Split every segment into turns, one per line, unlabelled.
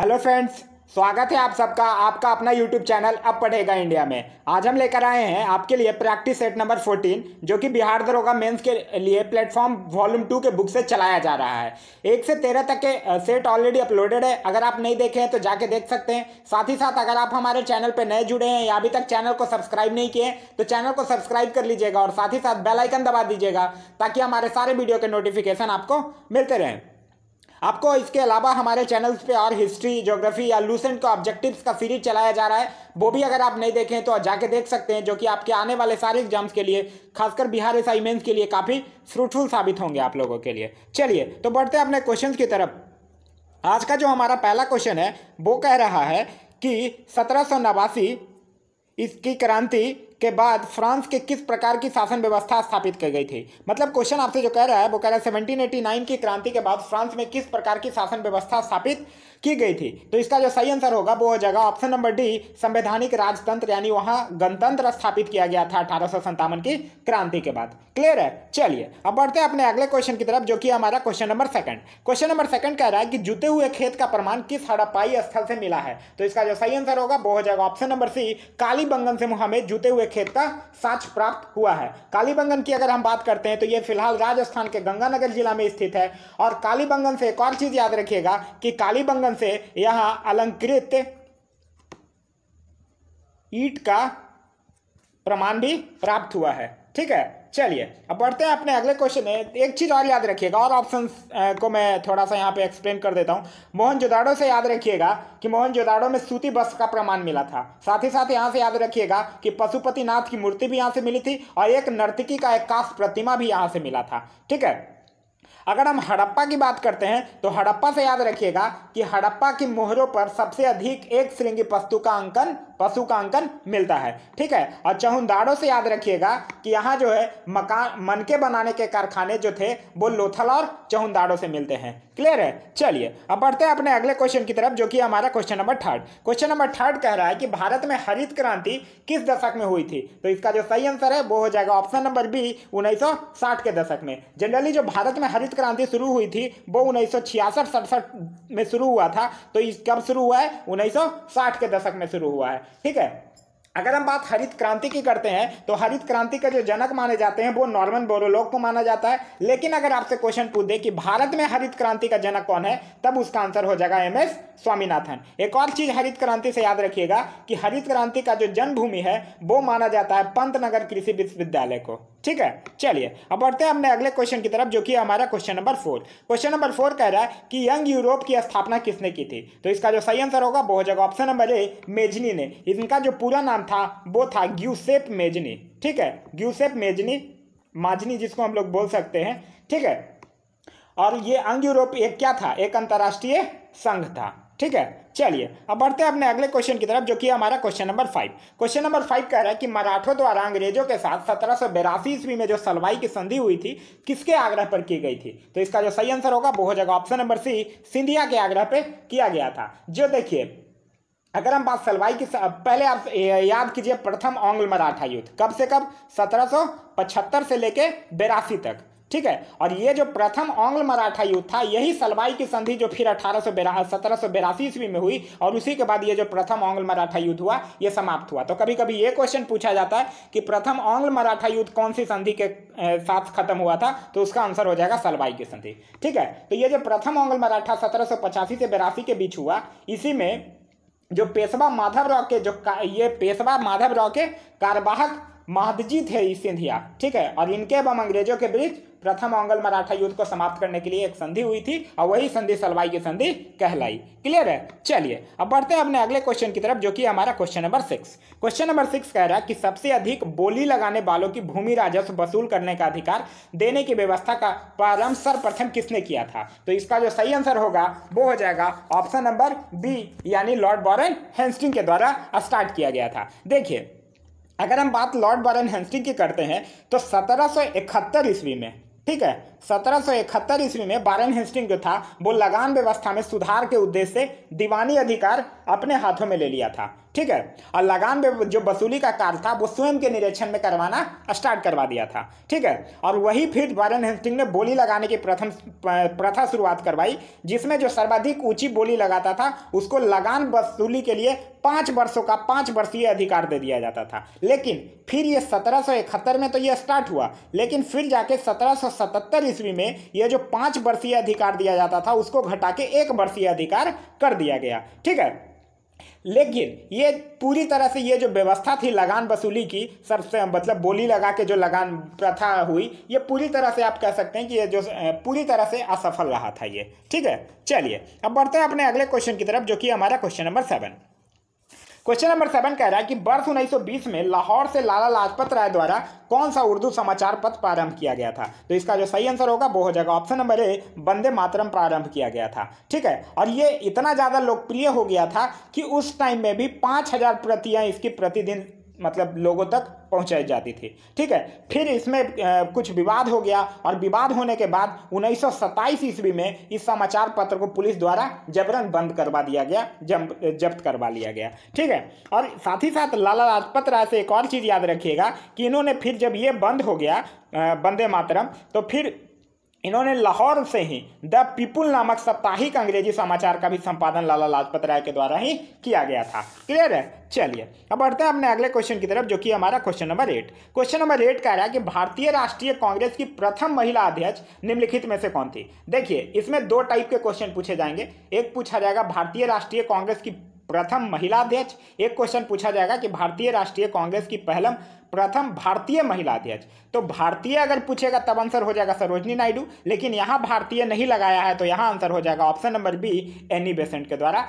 hello friends स्वागत है आप सबका आपका अपना यूट्यूब चैनल अब पढ़ेगा इंडिया में आज हम लेकर आए हैं आपके लिए प्रैक्टिस सेट नंबर 14 जो कि बिहार दरोगा मेंस के लिए प्लेटफॉर्म वॉल्यूम टू के बुक से चलाया जा रहा है एक से तेरह तक के सेट ऑलरेडी अपलोडेड है अगर आप नहीं देखे हैं तो जाके देख सकते हैं साथ ही साथ अगर आप हमारे चैनल पर नए जुड़े हैं या अभी तक चैनल को सब्सक्राइब नहीं किए तो चैनल को सब्सक्राइब कर लीजिएगा और साथ ही साथ बेलाइकन दबा दीजिएगा ताकि हमारे सारे वीडियो के नोटिफिकेशन आपको मिलते रहें आपको इसके अलावा हमारे चैनल्स पे और हिस्ट्री ज्योग्राफी या लूसेंट का ऑब्जेक्टिव्स का सीरीज चलाया जा रहा है वो भी अगर आप नहीं देखें तो जाके देख सकते हैं जो कि आपके आने वाले सारे एग्जाम्स के लिए खासकर बिहार असाइनमेंट्स के लिए काफ़ी फ्रूटफुल साबित होंगे आप लोगों के लिए चलिए तो बढ़ते हैं अपने क्वेश्चन की तरफ आज का जो हमारा पहला क्वेश्चन है वो कह रहा है कि सत्रह इसकी क्रांति के बाद फ्रांस के किस प्रकार की शासन व्यवस्था स्थापित की गई थी मतलब क्वेश्चन आपसे जो कह रहा है वो कह रहा है सेवनटीन एटी नाइन की क्रांति के बाद फ्रांस में किस प्रकार की शासन व्यवस्था स्थापित की गई थी तो इसका जो सही आंसर होगा वो हो जाएगा ऑप्शन नंबर डी संवैधानिक राजतंत्र यानी वहां गणतंत्र स्थापित किया गया था अठारह की क्रांति के बाद क्लियर है चलिए अब बढ़ते हैं अपने अगले क्वेश्चन की तरफ जो कि हमारा question number second question number second कह रहा है कि जुते हुए खेत का प्रमाण किस हड़प्पाई स्थल से मिला है तो इसका जो सही आंसर होगा वो हो जाएगा ऑप्शन नंबर सी कालीबंगन से हमें जुते हुए खेत का साक्ष प्राप्त हुआ है कालीबंगन की अगर हम बात करते हैं तो ये फिलहाल राजस्थान के गंगानगर जिला में स्थित है और कालीबंगन से एक और चीज याद रखिएगा कि कालीबंगन चंदन से यहाँ अलंकृत ईट का प्रमाण भी प्राप्त हुआ है ठीक है चलिए अब बढ़ते हैं अपने अगले क्वेश्चन में एक चीज़ और याद रखिएगा और ऑप्शन को मैं थोड़ा सा यहाँ पे एक्सप्लेन कर देता हूँ मोहन जोदाड़ो से याद रखिएगा कि मोहन जोदाड़ो में सूती बस का प्रमाण मिला था साथ ही साथ यहाँ से याद रखिएगा कि पशुपतिनाथ की मूर्ति भी यहाँ से मिली थी और एक नर्तकी का एक काश प्रतिमा भी यहाँ से मिला था ठीक है अगर हम हड़प्पा की बात करते हैं तो हड़प्पा से याद रखिएगा कि हड़प्पा की मोहरों पर सबसे अधिक एक श्रृंगी वस्तु का अंकन पशु का अंकन मिलता है ठीक है और चहुंदाड़ों से याद रखिएगा कि यहाँ जो है मकान मनके बनाने के कारखाने जो थे वो लोथल और चहुंदाड़ों से मिलते हैं क्लियर है चलिए अब बढ़ते हैं अपने अगले क्वेश्चन की तरफ जो कि हमारा question number third question number third कह रहा है कि भारत में हरित क्रांति किस दशक में हुई थी तो इसका जो सही आंसर है वो हो जाएगा ऑप्शन नंबर बी उन्नीस के दशक में जनरली जो भारत में हरित क्रांति शुरू हुई थी वो उन्नीस सौ में शुरू हुआ था तो कब शुरू हुआ है उन्नीस के दशक में शुरू हुआ है ठीक है अगर हम बात हरित क्रांति की करते हैं तो हरित क्रांति का जो जनक माने जाते हैं वो नॉर्मन बोरोलोग को माना जाता है लेकिन अगर आपसे क्वेश्चन पूछ दे कि भारत में हरित क्रांति का जनक कौन है तब उसका आंसर हो जाएगा एम एस स्वामीनाथन एक और चीज हरित क्रांति से याद रखिएगा कि हरित क्रांति का जो जन्मभूमि है वो माना जाता है पंत नगर कृषि विश्वविद्यालय को ठीक है चलिए अब बढ़ते हैं अपने अगले क्वेश्चन की तरफ जो कि हमारा question number four question number four कह रहा है कि यंग यूरोप की स्थापना किसने की थी तो इसका जो सही आंसर होगा वो हो जाएगा ऑप्शन नंबर ए मेजनी ने इनका जो पूरा नाम नाम था वो था ग्यूसेप मेजनी ठीक है ग्यूसेप मेजनी माजनी जिसको हम लोग बोल सकते हैं ठीक है और ये अंग यूरोप एक क्या था एक अंतर्राष्ट्रीय संघ था ठीक है चलिए अब बढ़ते हैं अपने अगले क्वेश्चन की तरफ जो कि हमारा question number five question number five कह रहा है कि मराठों द्वारा अंग्रेजों के साथ सत्रह सौ बेरासी ईस्वी में जो सलवाई की संधि हुई थी किसके आग्रह पर की गई थी तो इसका जो सही आंसर होगा वो हो जाएगा ऑप्शन नंबर सी सिंधिया के आग्रह पर किया गया था जो देखिए अगर हम बात सलवाई की पहले आप याद कीजिए प्रथम आंग्ल मराठा युद्ध कब से कब पचहत्तर से लेके बेरासी तक ठीक है और ये जो प्रथम आंग्ल मराठा युद्ध था यही सलवाई की संधि जो फिर अठारह सौ सत्रह सौ बेरासी ईस्वी में हुई और उसी के बाद ये जो प्रथम आंग्ल मराठा युद्ध हुआ ये समाप्त हुआ तो कभी कभी ये क्वेश्चन पूछा जाता है कि प्रथम आंग्ल मराठा युद्ध कौन सी संधि के साथ खत्म हुआ था तो उसका आंसर हो जाएगा सलवाई की संधि ठीक है तो ये जो प्रथम आंग्ल मराठा सत्रह से बेरासी के बीच हुआ इसी में जो पेशवा माधवराव के जो ये पेशवा माधवराव के कार्यवाहक महदजी थे सिंधिया ठीक है और इनके एवं अंग्रेजों के बीच प्रथम मंगल मराठा युद्ध को समाप्त करने के लिए एक संधि हुई थी और वही संधि सलवाई की संधि कहलाई क्लियर है चलिए अब बढ़ते हैं अपने अगले क्वेश्चन की तरफ जो कि हमारा question number six question number six कह रहा है कि सबसे अधिक बोली लगाने वालों की भूमि राजस्व वसूल करने का अधिकार देने की व्यवस्था का प्रारंभ सर्वप्रथम किसने किया था तो इसका जो सही आंसर होगा वो हो जाएगा ऑप्शन नंबर बी यानी लॉर्ड बॉरन हेंस्टिंग के द्वारा स्टार्ट किया गया था देखिए अगर हम बात लॉर्ड बॉरन हेंस्टिंग की करते हैं तो इकहत्तर ईस्वी में ठीक है सत्रह ईस्वी में बारन हेस्टिंग जो था वो लगान व्यवस्था में सुधार के उद्देश्य से दीवानी अधिकार अपने हाथों में ले लिया था ठीक है और लगान जो वसूली का कार्य था वो स्वयं के निरीक्षण में करवाना स्टार्ट करवा दिया था ठीक है और वही फिर बारन हेस्टिंग ने बोली लगाने की प्रथम प्रथा शुरुआत करवाई जिसमें जो सर्वाधिक ऊंची बोली लगाता था उसको लगान वसूली के लिए पाँच वर्षों का पाँच वर्षीय अधिकार दे दिया जाता था लेकिन फिर ये सत्रह में तो ये स्टार्ट हुआ लेकिन फिर जाके सत्रह ईस्वी में यह जो पांच वर्षीय अधिकार दिया जाता था उसको घटा के एक वर्षीय अधिकार कर दिया गया ठीक है लेकिन ये पूरी तरह से ये जो व्यवस्था थी लगान वसूली की सबसे मतलब बोली लगा के जो लगान प्रथा हुई ये पूरी तरह से आप कह सकते हैं कि ये जो पूरी तरह से असफल रहा था ये ठीक है चलिए अब बढ़ते हैं अपने अगले क्वेश्चन की तरफ जो कि हमारा question number seven question number seven कह रहा है कि वर्ष 1920 में लाहौर से लाला लाजपत राय द्वारा कौन सा उर्दू समाचार पत्र प्रारंभ किया गया था तो इसका जो सही आंसर होगा वो हो जाएगा ऑप्शन नंबर ए वंदे मातरम प्रारंभ किया गया था ठीक है और ये इतना ज़्यादा लोकप्रिय हो गया था कि उस टाइम में भी पाँच हज़ार प्रतियाँ इसकी प्रतिदिन मतलब लोगों तक पहुँचाई जाती थी ठीक है फिर इसमें कुछ विवाद हो गया और विवाद होने के बाद उन्नीस ईस्वी में इस समाचार पत्र को पुलिस द्वारा जबरन बंद करवा दिया गया जब्त करवा लिया गया ठीक है और साथ ही साथ लाला लाजपत राय से एक और चीज़ याद रखिएगा कि इन्होंने फिर जब ये बंद हो गया बंदे मातरम तो फिर इन्होंने लाहौर से ही द पीपुल नामक साप्ताहिक अंग्रेजी समाचार का भी संपादन लाला लाजपत राय के द्वारा ही किया गया था क्लियर है चलिए अब बढ़ते हैं अपने अगले क्वेश्चन की तरफ जो कि हमारा question number eight question number eight कह रहा है कि भारतीय राष्ट्रीय कांग्रेस की प्रथम महिला अध्यक्ष निम्नलिखित में से कौन थी देखिए इसमें दो टाइप के क्वेश्चन पूछे जाएंगे एक पूछा जाएगा भारतीय राष्ट्रीय कांग्रेस की प्रथम महिला अध्यक्ष एक क्वेश्चन पूछा जाएगा कि भारतीय राष्ट्रीय कांग्रेस की पहलम प्रथम भारतीय महिला अध्यक्ष तो भारतीय अगर पूछेगा तब आंसर हो जाएगा सरोजनी नायडू लेकिन यहाँ भारतीय नहीं लगाया है तो यहाँ आंसर हो जाएगा option number B Annie Besant के द्वारा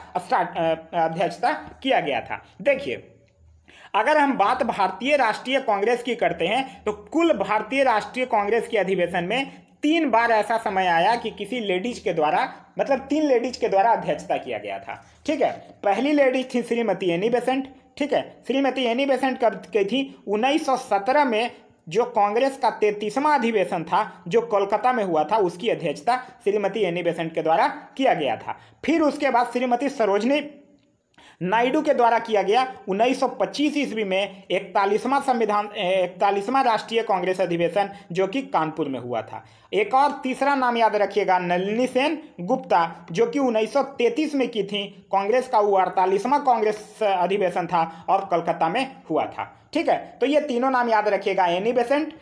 अध्यक्षता किया गया था देखिए अगर हम बात भारतीय राष्ट्रीय कांग्रेस की करते हैं तो कुल भारतीय राष्ट्रीय कांग्रेस के अधिवेशन में तीन बार ऐसा समय आया कि किसी लेडीज के द्वारा मतलब तीन लेडीज के द्वारा अध्यक्षता किया गया था ठीक है पहली लेडीज थी श्रीमती एनी बेसेंट ठीक है श्रीमती तो एनी बेसेंट कब गई थी 1917 में जो कांग्रेस का तैतीसवां अधिवेशन था जो कोलकाता में हुआ था उसकी अध्यक्षता श्रीमती एनी बेसेंट के द्वारा किया गया था फिर उसके बाद श्रीमती सरोजनी नायडू के द्वारा किया गया 1925 ईस्वी में इकतालीसवां संविधान इकतालीसवां राष्ट्रीय कांग्रेस अधिवेशन जो कि कानपुर में हुआ था एक और तीसरा नाम याद रखिएगा नलिनी सेन गुप्ता जो कि 1933 में की थी कांग्रेस का वो अड़तालीसवां कांग्रेस अधिवेशन था और कलकत्ता में हुआ था ठीक है तो ये तीनों नाम याद रखिएगा एनी बेसेंट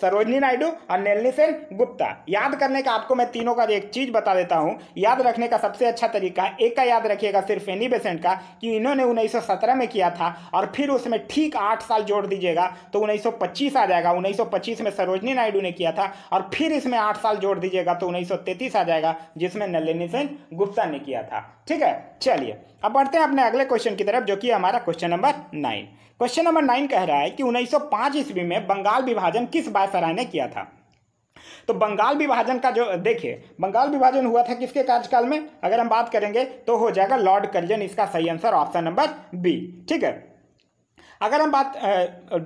सरोजनी नायडू और नेलनी सेन गुप्ता याद करने का आपको मैं तीनों का एक चीज़ बता देता हूँ याद रखने का सबसे अच्छा तरीका एक का याद रखिएगा सिर्फ एनी बेसेंट का कि इन्होंने 1917 में किया था और फिर उसमें ठीक आठ साल जोड़ दीजिएगा तो 1925 आ जाएगा 1925 में सरोजनी नायडू ने किया था और फिर इसमें आठ साल जोड़ दीजिएगा तो उन्नीस आ जाएगा जिसमें नलिनी सेन गुप्ता ने किया था ठीक है चलिए अब बढ़ते हैं अपने अगले क्वेश्चन की तरफ जो कि हमारा question number nine question number nine कह रहा है कि 1905 ईस्वी में बंगाल विभाजन किस बायसराय ने किया था तो बंगाल विभाजन का जो देखिए बंगाल विभाजन हुआ था किसके कार्यकाल में अगर हम बात करेंगे तो हो जाएगा लॉर्ड कर्जन इसका सही आंसर ऑप्शन नंबर बी ठीक है अगर हम बात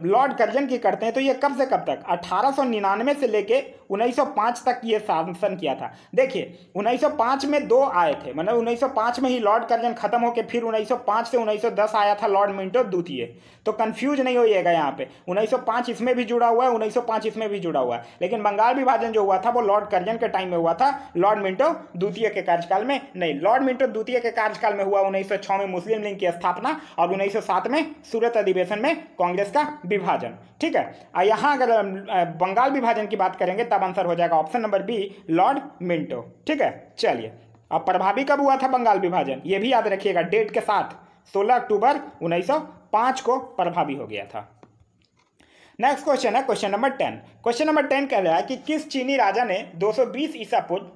लॉर्ड कर्जन की करते हैं तो ये कब से कब तक 1899 से लेके 1905 तक ये शासन किया था देखिए 1905 में दो आए थे मतलब 1905 में ही लॉर्ड कर्जन खत्म होकर फिर 1905 से 1910 आया था लॉर्ड मिंटो द्वितीय तो कंफ्यूज नहीं होइएगा यहाँ पे 1905 इसमें भी जुड़ा हुआ है 1905 इसमें भी जुड़ा हुआ है लेकिन बंगाल विभाजन जो हुआ था वो लॉर्ड कर्जन के टाइम में हुआ था लॉर्ड मिंटो द्वितीय के कार्यकाल में नहीं लॉर्ड मिंटो द्वितीय के कार्यकाल में हुआ उन्नीस में मुस्लिम लीग की स्थापना और उन्नीस में सूरत अधिवेशन में कांग्रेस का विभाजन ठीक है यहाँ अगर बंगाल विभाजन की बात करेंगे तब आंसर हो जाएगा option number B Lord Minto ठीक है चलिए अब प्रभावी कब हुआ था बंगाल विभाजन ये भी याद रखिएगा डेट के साथ 16 अक्टूबर 1905 को प्रभावी हो गया था नेक्स्ट क्वेश्चन है question number ten question number ten कह रहा है कि किस चीनी राजा ने 220 ईसा पूर्व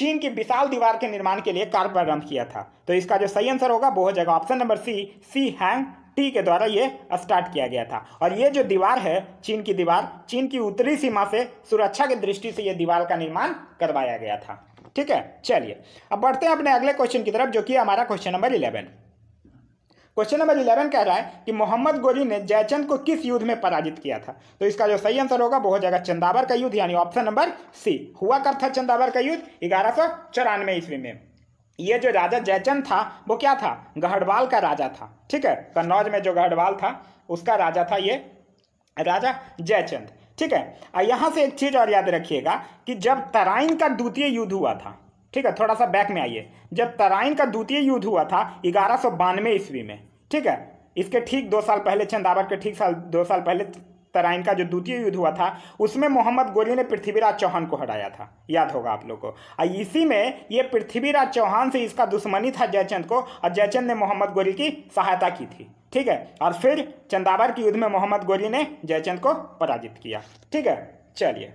चीन की विशाल दीवार के निर्माण के लिए कार्य प्रारंभ किया था तो इसका जो सही आंसर होगा वो हो जाएगा ऑप्शन नंबर सी सी हैंग टी के द्वारा ये स्टार्ट किया गया था और ये जो दीवार है चीन की दीवार चीन की उत्तरी सीमा से सुरक्षा की दृष्टि से ये दीवार का निर्माण करवाया गया था ठीक है चलिए अब बढ़ते हैं अपने अगले क्वेश्चन की तरफ जो कि हमारा question number eleven question number eleven कह रहा है कि मोहम्मद गोरी ने जयचंद को किस युद्ध में पराजित किया था तो इसका जो सही आंसर होगा वो हो जाएगा चंदावर का युद्ध यानी ऑप्शन नंबर सी हुआ कब था चंदावर का युद्ध ग्यारह सौ चौरानवे ईस्वी में ये जो राजा जयचंद था वो क्या था गढ़वाल का राजा था ठीक है कन्नौज में जो गढ़वाल था उसका राजा था ये राजा जयचंद ठीक है यहाँ से एक चीज़ और याद रखिएगा कि जब तराइन का द्वितीय युद्ध हुआ था ठीक है थोड़ा सा बैक में आइए जब तराइन का द्वितीय युद्ध हुआ था ग्यारह सौ बानवे ईस्वी में ठीक है इसके ठीक दो साल पहले चंदावर के ठीक साल दो साल पहले तराइन का जो द्वितीय युद्ध हुआ था उसमें मोहम्मद गोरी ने पृथ्वीराज चौहान को हराया था याद होगा आप लोगों को और इसी में ये पृथ्वीराज चौहान से इसका दुश्मनी था जयचंद को और जयचंद ने मोहम्मद गोरी की सहायता की थी ठीक है और फिर चंदावर के युद्ध में मोहम्मद गोरी ने जयचंद को पराजित किया ठीक है चलिए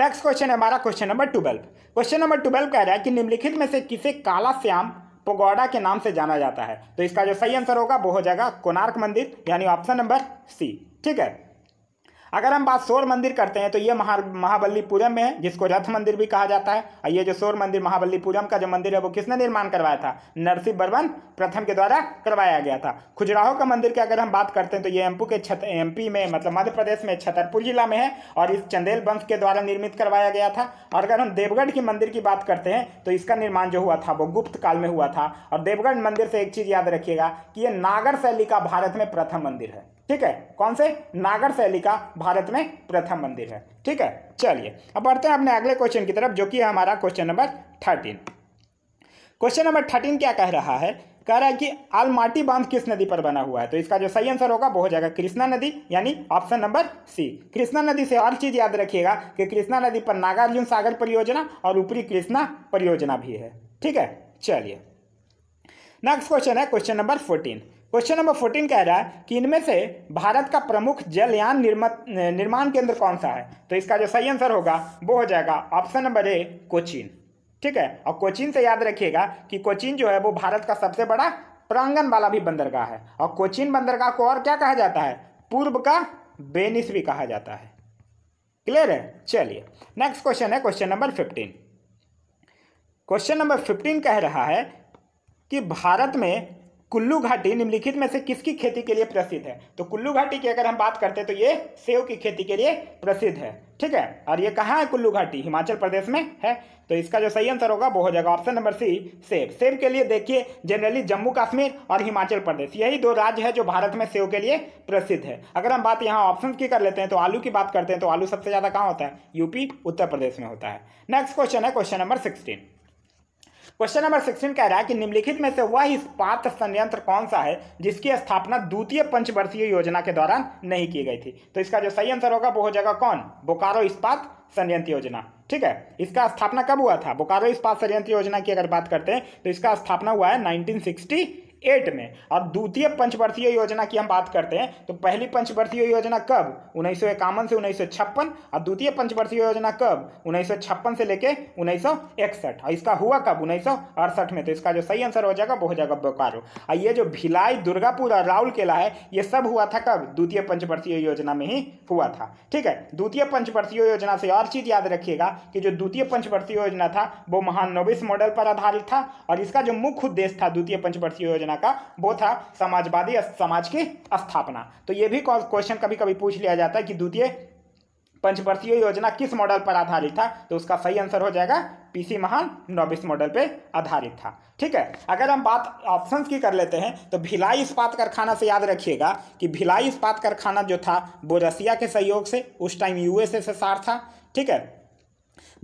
नेक्स्ट क्वेश्चन है हमारा question number twelve question number twelve कह रहा है कि निम्नलिखित में से किसे काला श्याम पगोडा के नाम से जाना जाता है तो इसका जो सही आंसर होगा वो हो जाएगा कोणार्क मंदिर यानी ऑप्शन नंबर सी ठीक है अगर हम बात सौर मंदिर करते हैं तो ये महा महाबल्लीपुरम में है जिसको रथ मंदिर भी कहा जाता है और ये जो सौर मंदिर महाबल्लीपुरम का जो मंदिर है वो किसने निर्माण करवाया था नरसिंह बर्वन प्रथम के द्वारा करवाया गया था खुजराहो का मंदिर की अगर हम बात करते हैं तो ये एमपू के छत एमपी में मतलब मध्य प्रदेश में छतरपुर जिला में है और इस चंदेल वंश के द्वारा निर्मित करवाया गया था और अगर हम देवगढ़ के मंदिर की बात करते हैं तो इसका निर्माण जो हुआ था वो गुप्त काल में हुआ था और देवगढ़ मंदिर से एक चीज़ याद रखिएगा कि ये नागर शैली का भारत में प्रथम मंदिर है ठीक है कौन से नागर शैली का भारत में प्रथम मंदिर है ठीक है चलिए अब बढ़ते हैं अपने अगले क्वेश्चन की तरफ जो कि है हमारा question number thirteen question number thirteen क्या कह रहा है कह रहा है कि आलमाटी बांध किस नदी पर बना हुआ है तो इसका जो सही आंसर होगा वो हो जाएगा कृष्णा नदी यानी ऑप्शन नंबर सी कृष्णा नदी से और चीज़ याद रखिएगा कि कृष्णा नदी पर नागार्जुन सागर परियोजना और ऊपरी कृष्णा परियोजना भी है ठीक है चलिए नेक्स्ट क्वेश्चन है question number fourteen question number fourteen कह रहा है कि इनमें से भारत का प्रमुख जलयान निर्माण केंद्र कौन सा है तो इसका जो सही आंसर होगा वो हो जाएगा ऑप्शन नंबर ए कोचीन ठीक है और कोचीन से याद रखिएगा कि कोचीन जो है वो भारत का सबसे बड़ा प्रांगण वाला भी बंदरगाह है और कोचीन बंदरगाह को और क्या कहा जाता है पूर्व का बेनिस भी कहा जाता है क्लियर है चलिए नेक्स्ट क्वेश्चन है question number fifteen question number fifteen कह रहा है कि भारत में कुल्लू घाटी निम्नलिखित में से किसकी खेती के लिए प्रसिद्ध है तो कुल्लू घाटी की अगर हम बात करते हैं तो ये सेव की खेती के लिए प्रसिद्ध है ठीक है और ये कहाँ है कुल्लू घाटी हिमाचल प्रदेश में है तो इसका जो सही आंसर होगा वो हो जाएगा ऑप्शन नंबर सी सेब सेब के लिए देखिए जनरली जम्मू कश्मीर और हिमाचल प्रदेश यही दो राज्य है जो भारत में सेव के लिए प्रसिद्ध है अगर हम बात यहाँ ऑप्शन की कर लेते हैं तो आलू की बात करते हैं तो आलू सबसे ज़्यादा कहाँ होता है यूपी उत्तर प्रदेश में होता है नेक्स्ट क्वेश्चन है question number sixteen question number sixteen कह रहा है कि निम्नलिखित में से वह इस्पात संयंत्र कौन सा है जिसकी स्थापना द्वितीय पंचवर्षीय योजना के दौरान नहीं की गई थी तो इसका जो सही आंसर होगा वो हो जाएगा कौन बोकारो इस्पात संयंत्र योजना ठीक है इसका स्थापना कब हुआ था बोकारो इस्पात संयंत्र योजना की अगर बात करते हैं तो इसका स्थापना हुआ है नाइनटीन एट में अब द्वितीय पंचवर्षीय योजना की हम बात करते हैं तो पहली पंचवर्षीय योजना कब उन्नीस सौ इक्यावन से उन्नीस सौ छप्पन और द्वितीय पंचवर्षीय योजना कब उन्नीस सौ छप्पन से लेके उन्नीस सौ इकसठ और इसका हुआ कब उन्नीस सौ अड़सठ में तो इसका जो सही आंसर हो जाएगा वो हो जाएगा बोकारो और ये जो भिलाई दुर्गापुर और राउल केला है ये सब हुआ था कब द्वितीय पंचवर्षीय योजना में ही हुआ था ठीक है द्वितीय पंचवर्षीय योजना से और चीज़ याद रखिएगा कि जो द्वितीय पंचवर्षीय योजना था वो महान मॉडल पर आधारित था और इसका जो मुख्य उद्देश्य था द्वितीय पंचवर्षीय योजना योजना का वो था समाजवादी समाज की स्थापना तो ये भी क्वेश्चन कभी कभी पूछ लिया जाता है कि द्वितीय पंचवर्षीय योजना किस मॉडल पर आधारित था तो उसका सही आंसर हो जाएगा पीसी महान नोबिस मॉडल पे आधारित था ठीक है अगर हम बात ऑप्शन की कर लेते हैं तो भिलाई इस्पात कारखाना से याद रखिएगा कि भिलाई इस्पात कारखाना जो था वो रसिया के सहयोग से उस टाइम यूएसएसएसआर था ठीक है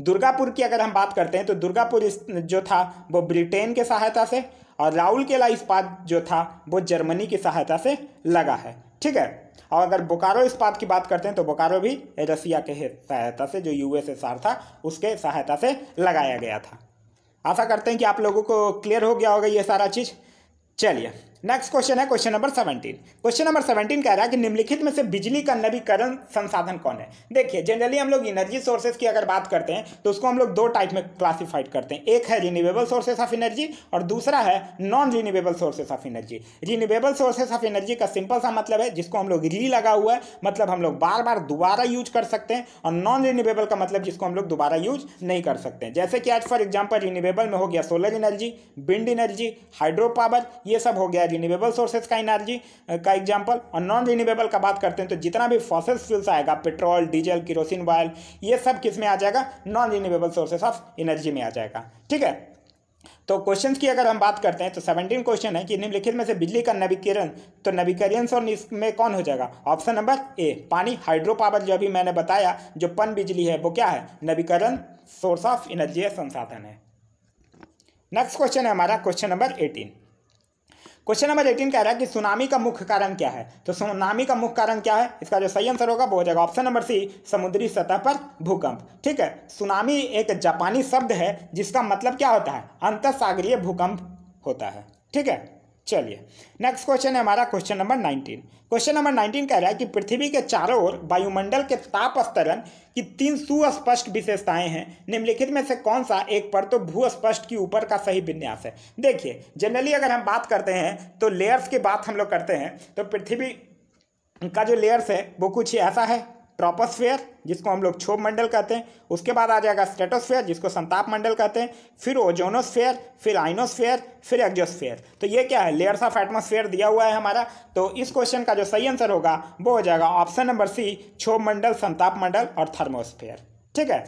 दुर्गापुर की अगर हम बात करते हैं तो दुर्गापुर जो था वो ब्रिटेन के सहायता से और राहुल केला पाथ जो था वो जर्मनी की सहायता से लगा है ठीक है और अगर बोकारो इस्पात की बात करते हैं तो बोकारो भी रसिया के सहायता से जो यूएसएसआर था उसके सहायता से लगाया गया था आशा करते हैं कि आप लोगों को क्लियर हो गया होगा ये सारा चीज़ चलिए नेक्स्ट क्वेश्चन है question number seventeen question number seventeen कह रहा है कि निम्नलिखित में से बिजली का नवीकरण संसाधन कौन है देखिए जनरली हम लोग एनर्जी सोर्सेज की अगर बात करते हैं तो उसको हम लोग दो टाइप में क्लासिफाइड करते हैं एक है रिन्यूएबल सोर्सेज ऑफ एनर्जी और दूसरा है non renewable sources of energy renewable sources of energy का सिंपल सा मतलब है जिसको हम लोग री लगा हुआ है मतलब हम लोग बार बार दोबारा यूज कर सकते हैं और नॉन रिन्यूएबल का मतलब जिसको हम लोग दोबारा यूज नहीं कर सकते हैं जैसे कि आज फॉर एग्जाम्पल रिन्यूएबल में हो गया solar energy wind energy hydro power ये सब हो गया रिन्यूएबल सोर्सेज का एनर्जी का एग्जाम्पल और नॉन रिन्यूएबल का बात करते हैं तो जितना भी फॉसल फ्यूल्स आएगा पेट्रोल डीजल किरोसिन ऑयल ये सब किस में आ जाएगा non renewable sources of energy में आ जाएगा ठीक है तो क्वेश्चंस की अगर हम बात करते हैं तो सेवनटीन क्वेश्चन है कि निम्नलिखित में से बिजली का नवीकरण तो नवीकरण और में कौन हो जाएगा ऑप्शन नंबर ए पानी हाइड्रो पावर जो अभी मैंने बताया जो पन बिजली है वो क्या है नवीकरण सोर्स ऑफ एनर्जी संसाधन है नेक्स्ट क्वेश्चन है हमारा question number eighteen question number eighteen कह रहा है कि सुनामी का मुख्य कारण क्या है तो सुनामी का मुख्य कारण क्या है इसका जो सही आंसर होगा वो हो जाएगा ऑप्शन नंबर सी समुद्री सतह पर भूकंप ठीक है सुनामी एक जापानी शब्द है जिसका मतलब क्या होता है अंतर भूकंप होता है ठीक है चलिए नेक्स्ट क्वेश्चन है हमारा question number nineteen question number nineteen कह रहा है कि पृथ्वी के चारों ओर वायुमंडल के ताप स्तरण की तीन सुस्पष्ट विशेषताएं हैं निम्नलिखित में से कौन सा एक पर तो भूस्पष्ट की ऊपर का सही विन्यास है देखिए जनरली अगर हम बात करते हैं तो लेयर्स की बात हम लोग करते हैं तो पृथ्वी का जो लेयर्स है वो कुछ ऐसा है ट्रोपोस्फेयर जिसको हम लोग क्षोभ मंडल कहते हैं उसके बाद आ जाएगा स्टेटोस्फेयर जिसको संताप मंडल कहते हैं फिर ओजोनोस्फेयर फिर आइनोस्फेयर फिर एग्जोस्फेयर तो ये क्या है लेयर्स ऑफ एटमोस्फेयर दिया हुआ है हमारा तो इस क्वेश्चन का जो सही आंसर होगा वो हो जाएगा ऑप्शन नंबर सी क्षोभ मंडल संताप मंडल और थर्मोस्फेयर ठीक है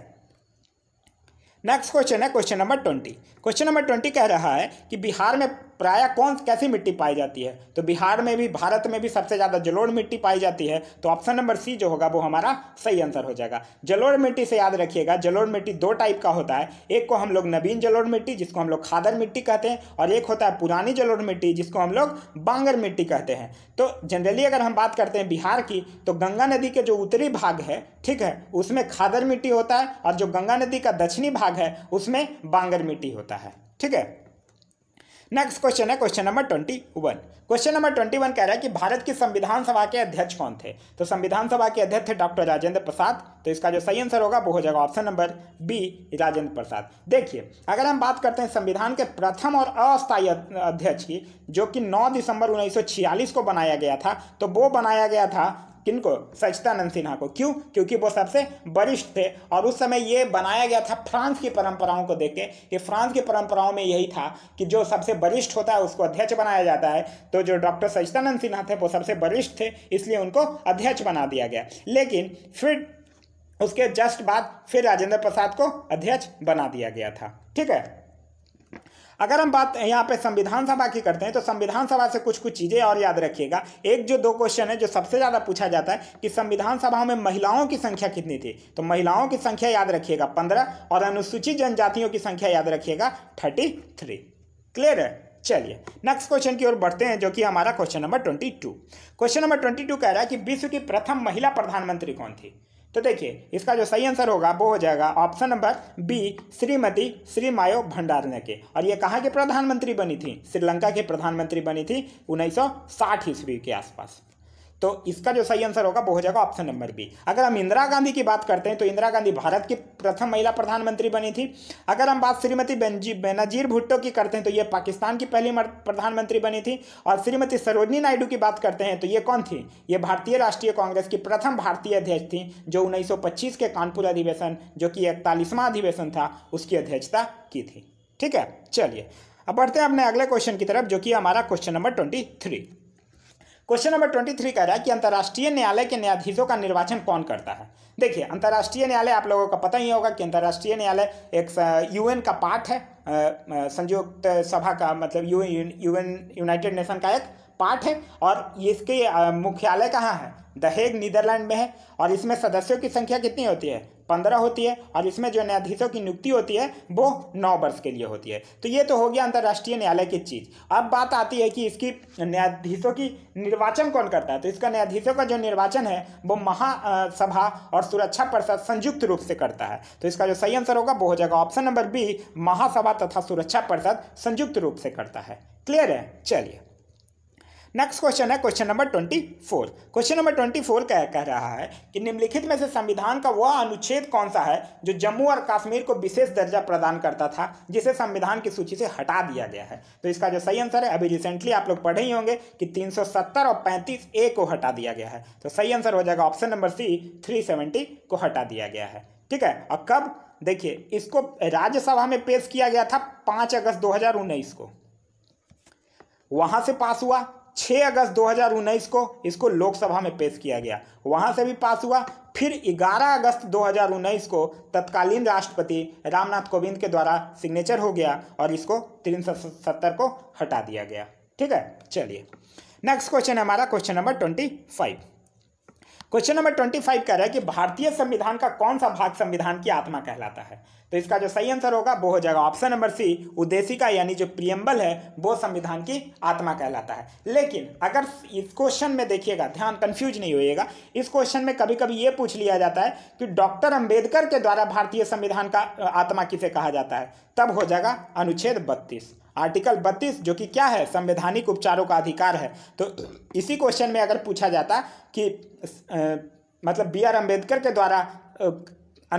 नेक्स्ट क्वेश्चन है question number twenty question number twenty कह रहा है कि बिहार में प्रायः कौन कैसी मिट्टी पाई जाती है तो बिहार में भी भारत में भी सबसे ज़्यादा जलोड़ मिट्टी पाई जाती है तो ऑप्शन नंबर सी जो होगा वो हमारा सही आंसर हो जाएगा जलोड़ मिट्टी से याद रखिएगा जलोड़ मिट्टी दो टाइप का होता है एक को हम लोग नवीन जलोड़ मिट्टी जिसको हम लोग खादर मिट्टी कहते हैं और एक होता है पुरानी जलोड़ मिट्टी जिसको हम लोग बांगर मिट्टी कहते हैं तो जनरली अगर हम बात करते हैं बिहार की तो गंगा नदी के जो उत्तरी भाग है ठीक है उसमें खादर मिट्टी होता है और जो गंगा नदी का दक्षिणी भाग है उसमें बांगर मिट्टी होता है ठीक है नेक्स्ट क्वेश्चन है question number twenty one question number twenty one कह रहा है कि भारत की संविधान सभा के अध्यक्ष कौन थे तो संविधान सभा के अध्यक्ष थे डॉक्टर राजेंद्र प्रसाद तो इसका जो सही आंसर होगा वो हो जाएगा option number B Rajendra Prasad देखिए अगर हम बात करते हैं संविधान के प्रथम और अस्थायी अध्यक्ष की जो कि नौ दिसंबर उन्नीस को बनाया गया था तो वो बनाया गया था किनको सचिदानंद सिन्हा को क्यों क्योंकि वो सबसे वरिष्ठ थे और उस समय ये बनाया गया था फ्रांस की परंपराओं को देख के कि फ्रांस की परंपराओं में यही था कि जो सबसे वरिष्ठ होता है उसको अध्यक्ष बनाया जाता है तो जो डॉक्टर सचिदानंद सिन्हा थे वो सबसे वरिष्ठ थे इसलिए उनको अध्यक्ष बना दिया गया लेकिन फिर उसके जस्ट बाद फिर राजेंद्र प्रसाद को अध्यक्ष बना दिया गया था ठीक है अगर हम बात यहाँ पे संविधान सभा की करते हैं तो संविधान सभा से कुछ कुछ चीज़ें और याद रखिएगा एक जो दो क्वेश्चन है जो सबसे ज़्यादा पूछा जाता है कि संविधान सभा में महिलाओं की संख्या कितनी थी तो महिलाओं की संख्या याद रखिएगा पंद्रह और अनुसूचित जनजातियों की संख्या याद रखिएगा थर्टी थ्री क्लियर है चलिए नेक्स्ट क्वेश्चन की ओर बढ़ते हैं जो कि हमारा question number twenty two question number twenty two कह रहा है कि विश्व की प्रथम महिला प्रधानमंत्री कौन थी तो देखिए इसका जो सही आंसर होगा वो हो जाएगा option number B Shrimati Sri मायो भंडारने के और ये कहाँ के प्रधानमंत्री बनी थी श्रीलंका के प्रधानमंत्री बनी थी 1960 ईस्वी के आसपास तो इसका जो सही आंसर होगा वो हो जाएगा ऑप्शन नंबर बी अगर हम इंदिरा गांधी की बात करते हैं तो इंदिरा गांधी भारत की प्रथम महिला प्रधानमंत्री बनी थी अगर हम बात श्रीमती बेनजीर भुट्टो की करते हैं तो ये पाकिस्तान की पहली प्रधानमंत्री बनी थी और श्रीमती सरोजनी नायडू की बात करते हैं तो ये कौन थी ये भारतीय राष्ट्रीय कांग्रेस की प्रथम भारतीय अध्यक्ष थी जो उन्नीस के कानपुर अधिवेशन जो कि इकतालीसवां अधिवेशन था उसकी अध्यक्षता की थी ठीक है चलिए अब बढ़ते हैं अपने अगले क्वेश्चन की तरफ जो कि हमारा question number twenty three question number twenty three कह रहा है कि अंतर्राष्ट्रीय न्यायालय के न्यायाधीशों का निर्वाचन कौन करता है देखिए अंतर्राष्ट्रीय न्यायालय आप लोगों का पता ही होगा कि अंतर्राष्ट्रीय न्यायालय एक यूएन का पार्ट है संयुक्त सभा का मतलब यू यूएन यूनाइटेड नेशन का एक पार्ट है और इसके मुख्यालय कहाँ है दहेग नीदरलैंड में है और इसमें सदस्यों की संख्या कितनी होती है पंद्रह होती है और इसमें जो न्यायाधीशों की नियुक्ति होती है वो नौ वर्ष के लिए होती है तो ये तो हो गया अंतर्राष्ट्रीय न्यायालय की चीज़ अब बात आती है कि इसकी न्यायाधीशों की निर्वाचन कौन करता है तो इसका न्यायाधीशों का जो निर्वाचन है वो महासभा और सुरक्षा परिषद संयुक्त रूप से करता है तो इसका जो सही आंसर होगा वो हो जाएगा ऑप्शन नंबर बी महासभा तथा सुरक्षा परिषद संयुक्त रूप से करता है क्लियर है चलिए नेक्स्ट क्वेश्चन है question number twenty four question number twenty four क्या कह रहा है कि निम्नलिखित में से संविधान का वह अनुच्छेद कौन सा है जो जम्मू और कश्मीर को विशेष दर्जा प्रदान करता था जिसे संविधान की सूची से हटा दिया गया है तो इसका जो सही आंसर है अभी रिसेंटली आप लोग पढ़े ही होंगे कि तीन और पैंतीस ए को हटा दिया गया है तो सही आंसर हो जाएगा ऑप्शन नंबर सी थ्री को हटा दिया गया है ठीक है और कब देखिए इसको राज्यसभा में पेश किया गया था पाँच अगस्त दो को वहां से पास हुआ 6 अगस्त 2019 को इसको लोकसभा में पेश किया गया वहां से भी पास हुआ फिर 11 अगस्त 2019 को तत्कालीन राष्ट्रपति रामनाथ कोविंद के द्वारा सिग्नेचर हो गया और इसको तीन को हटा दिया गया ठीक है चलिए नेक्स्ट क्वेश्चन हमारा question number twenty five question number twenty five कह रहा है कि भारतीय संविधान का कौन सा भाग संविधान की आत्मा कहलाता है तो इसका जो सही आंसर होगा वो हो जाएगा ऑप्शन नंबर सी का यानी जो प्रियम्बल है वो संविधान की आत्मा कहलाता है लेकिन अगर इस क्वेश्चन में देखिएगा ध्यान कंफ्यूज नहीं होइएगा इस क्वेश्चन में कभी कभी ये पूछ लिया जाता है कि डॉक्टर अंबेडकर के द्वारा भारतीय संविधान का आत्मा किसे कहा जाता है तब हो जाएगा अनुच्छेद बत्तीस आर्टिकल 32 जो कि क्या है संवैधानिक उपचारों का अधिकार है तो इसी क्वेश्चन में अगर पूछा जाता कि आ, मतलब बी आर अम्बेडकर के द्वारा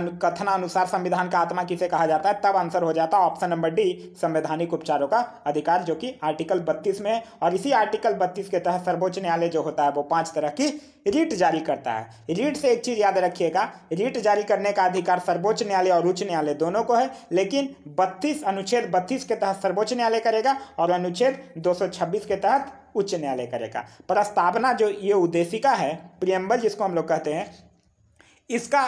कथनानुसार संविधान का आत्मा किसे कहा जाता है तब आंसर हो जाता है ऑप्शन नंबर डी संवैधानिक उपचारों का अधिकार जो कि आर्टिकल बत्तीस में और इसी आर्टिकल बत्तीस के तहत सर्वोच्च न्यायालय जो होता है वो पांच तरह की रीट जारी करता है रीट से एक चीज याद रखिएगा रीट जारी करने का अधिकार सर्वोच्च न्यायालय और उच्च न्यायालय दोनों को है लेकिन बत्तीस अनुच्छेद बत्तीस के तहत सर्वोच्च न्यायालय करेगा और अनुच्छेद दो के तहत उच्च न्यायालय करेगा प्रस्तावना जो ये उद्देशिका है प्रियम्बल जिसको हम लोग कहते हैं इसका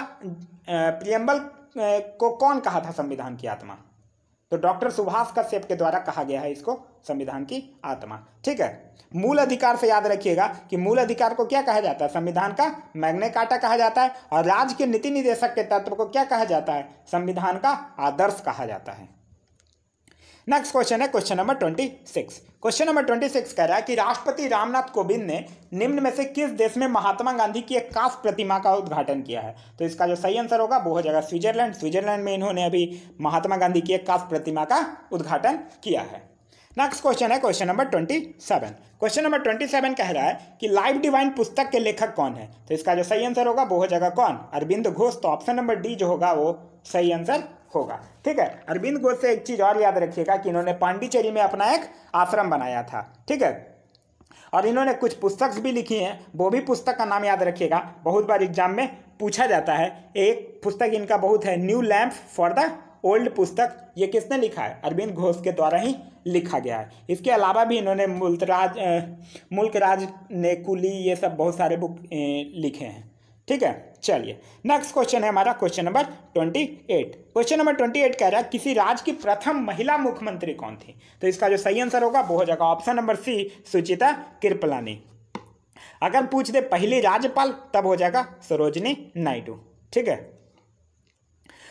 प्रियम्बल को कौन कहा था संविधान की आत्मा तो डॉक्टर सुभाष कश्यप के द्वारा कहा गया है इसको संविधान की आत्मा ठीक है मूल अधिकार से याद रखिएगा कि मूल अधिकार को क्या कहा जाता है संविधान का मैग्ने काटा कहा जाता है और राज्य के नीति निदेशक के तत्व को क्या कहा जाता है संविधान का आदर्श कहा जाता है नेक्स्ट क्वेश्चन है question number twenty six question number twenty six कह रहा है कि राष्ट्रपति रामनाथ कोविंद ने निम्न में से किस देश में महात्मा गांधी की एक कास्ट प्रतिमा का उद्घाटन किया है तो इसका जो सही आंसर होगा वो हो जाएगा स्विट्जरलैंड स्विट्जरलैंड में इन्होंने अभी महात्मा गांधी की एक कास्ट प्रतिमा का उद्घाटन किया है नेक्स्ट क्वेश्चन है question number twenty seven question number twenty seven कह रहा है कि लाइव डिवाइन पुस्तक के लेखक कौन है तो इसका जो सही आंसर होगा वो हो जाएगा कौन अरविंद घोष तो ऑप्शन नंबर डी जो होगा वो सही आंसर होगा ठीक है अरविंद घोष से एक चीज़ और याद रखिएगा कि इन्होंने पांडिचेरी में अपना एक आश्रम बनाया था ठीक है और इन्होंने कुछ पुस्तक भी लिखी हैं वो भी पुस्तक का नाम याद रखिएगा बहुत बार एग्जाम में पूछा जाता है एक पुस्तक इनका बहुत है new lamp for the old पुस्तक ये किसने लिखा है अरविंद घोष के द्वारा ही लिखा गया है इसके अलावा भी इन्होंने मुल्कराज मुल्कराज नेकुली ये सब बहुत सारे बुक लिखे हैं ठीक है चलिए नेक्स्ट क्वेश्चन है हमारा question number twenty eight question number twenty eight कह रहा है किसी राज्य की प्रथम महिला मुख्यमंत्री कौन थी तो इसका जो सही आंसर होगा वो हो जाएगा option number C Sucheta Kripalani अगर पूछ दे पहली राज्यपाल तब हो जाएगा सरोजनी नायडू ठीक है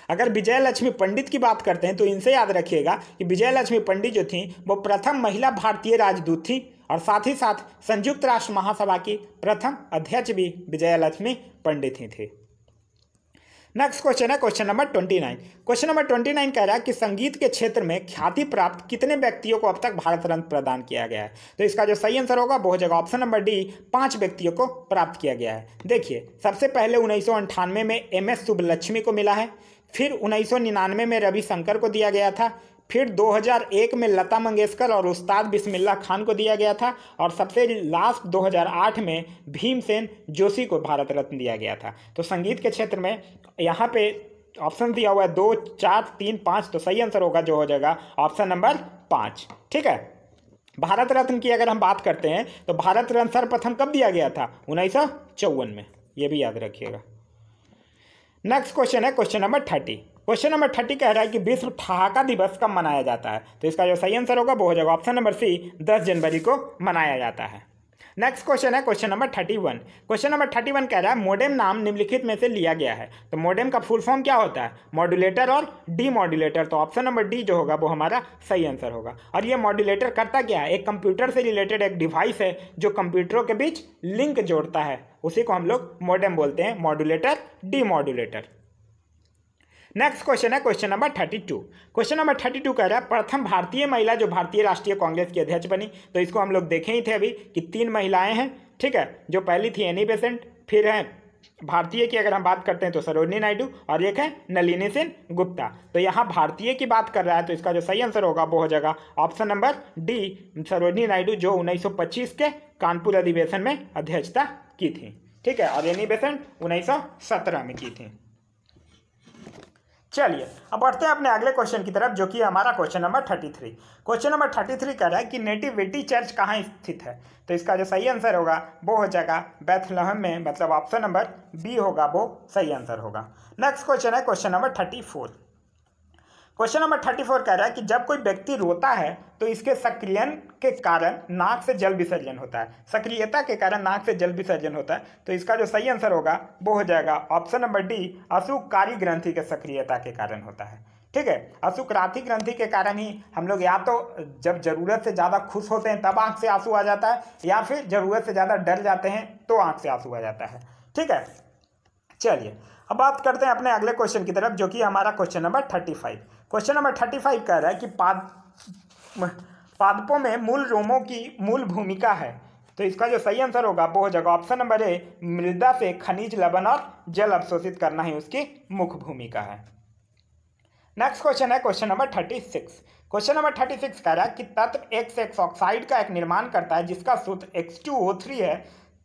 अगर विजय लक्ष्मी पंडित की बात करते हैं तो इनसे याद रखिएगा कि विजय लक्ष्मी पंडित जो थी वो प्रथम महिला भारतीय राजदूत थी और साथ ही साथ संयुक्त राष्ट्र महासभा की प्रथम अध्यक्ष भी विजयालक्ष्मी पंडित ही थे नेक्स्ट क्वेश्चन है question number twenty nine question number twenty nine कह रहा है कि संगीत के क्षेत्र में ख्याति प्राप्त कितने व्यक्तियों को अब तक भारत रत्न प्रदान किया गया है तो इसका जो सही आंसर होगा वो हो जाएगा ऑप्शन नंबर डी पांच व्यक्तियों को प्राप्त किया गया है देखिए सबसे पहले उन्नीस में एम एस सुबलक्ष्मी को मिला है फिर उन्नीस में रविशंकर को दिया गया था फिर 2001 में लता मंगेशकर और उस्ताद बिस्मिल्ला खान को दिया गया था और सबसे लास्ट 2008 में भीमसेन जोशी को भारत रत्न दिया गया था तो संगीत के क्षेत्र में यहाँ पे ऑप्शन दिया हुआ है दो चार तीन पाँच तो सही आंसर होगा जो हो जाएगा ऑप्शन नंबर पाँच ठीक है भारत रत्न की अगर हम बात करते हैं तो भारत रत्न सर्वप्रथम कब दिया गया था उन्नीस में ये भी याद रखिएगा नेक्स्ट क्वेश्चन है question number thirty question number thirty कह रहा है कि विश्व ठहाका दिवस कब मनाया जाता है तो इसका जो सही आंसर होगा वो हो जाएगा ऑप्शन नंबर सी दस जनवरी को मनाया जाता है नेक्स्ट क्वेश्चन है question number thirty one question number thirty one कह रहा है मोडेम नाम निम्नलिखित में से लिया गया है तो मोडेम का फुल फॉर्म क्या होता है मॉड्यूलेटर और डी मॉड्यूलेटर तो ऑप्शन नंबर डी जो होगा वो हमारा सही आंसर होगा और ये मॉड्यूलेटर करता क्या है एक कंप्यूटर से रिलेटेड एक डिवाइस है जो कंप्यूटरों के बीच लिंक जोड़ता है उसी को हम लोग मोडेम बोलते हैं modulator demodulator next question है question number thirty two question number thirty two कह रहा है प्रथम भारतीय महिला जो भारतीय राष्ट्रीय कांग्रेस की अध्यक्ष बनी तो इसको हम लोग देखे ही थे अभी कि तीन महिलाएं हैं ठीक है जो पहली थी एनी बेसेंट फिर हैं भारतीय की अगर हम बात करते हैं तो सरोजनी नायडू और एक है नलिनी सेन गुप्ता तो यहाँ भारतीय की बात कर रहा है तो इसका जो सही आंसर होगा वो हो जाएगा option number D Sarojini Naidu जो 1925 के कानपुर अधिवेशन में अध्यक्षता की थी ठीक है और एनी बेसेंट उन्नीस में की थी चलिए अब बढ़ते हैं अपने अगले क्वेश्चन की तरफ जो कि हमारा question number thirty three question number thirty three कह रहा है कि नेटिविटी चर्च कहाँ स्थित है तो इसका जो सही आंसर होगा वो हो जाएगा बैथलहम में मतलब ऑप्शन नंबर बी होगा वो सही आंसर होगा नेक्स्ट क्वेश्चन है question number thirty four question number thirty four कह रहा है कि जब कोई व्यक्ति रोता है तो इसके सक्रियन के कारण नाक से जल विसर्जन होता है सक्रियता के कारण नाक से जल विसर्जन होता है तो इसका जो सही आंसर होगा वो हो जाएगा ऑप्शन नंबर डी अशुकारी ग्रंथि के सक्रियता के कारण होता है ठीक है अशुक्राथी ग्रंथि के कारण ही हम लोग या तो जब ज़रूरत से ज़्यादा खुश होते हैं तब आँख से आंसू आ जाता है या फिर ज़रूरत से ज़्यादा डर जाते हैं तो आँख से आंसू आ जाता है ठीक है चलिए अब बात करते हैं अपने अगले क्वेश्चन की तरफ जो कि हमारा question number thirty five question number thirty five कह रहा है कि पाद पादपों में मूल रोमों की मूल भूमिका है तो इसका जो सही आंसर होगा वो हो जाएगा ऑप्शन नंबर ए मृदा से खनिज लवण और जल अवशोषित करना ही उसकी मुख्य भूमिका है नेक्स्ट क्वेश्चन है question number thirty six question number thirty six कह रहा है कि तत्व एक्स एक्स ऑक्साइड का एक निर्माण करता है जिसका सूत्र एक्स टू ओ थ्री है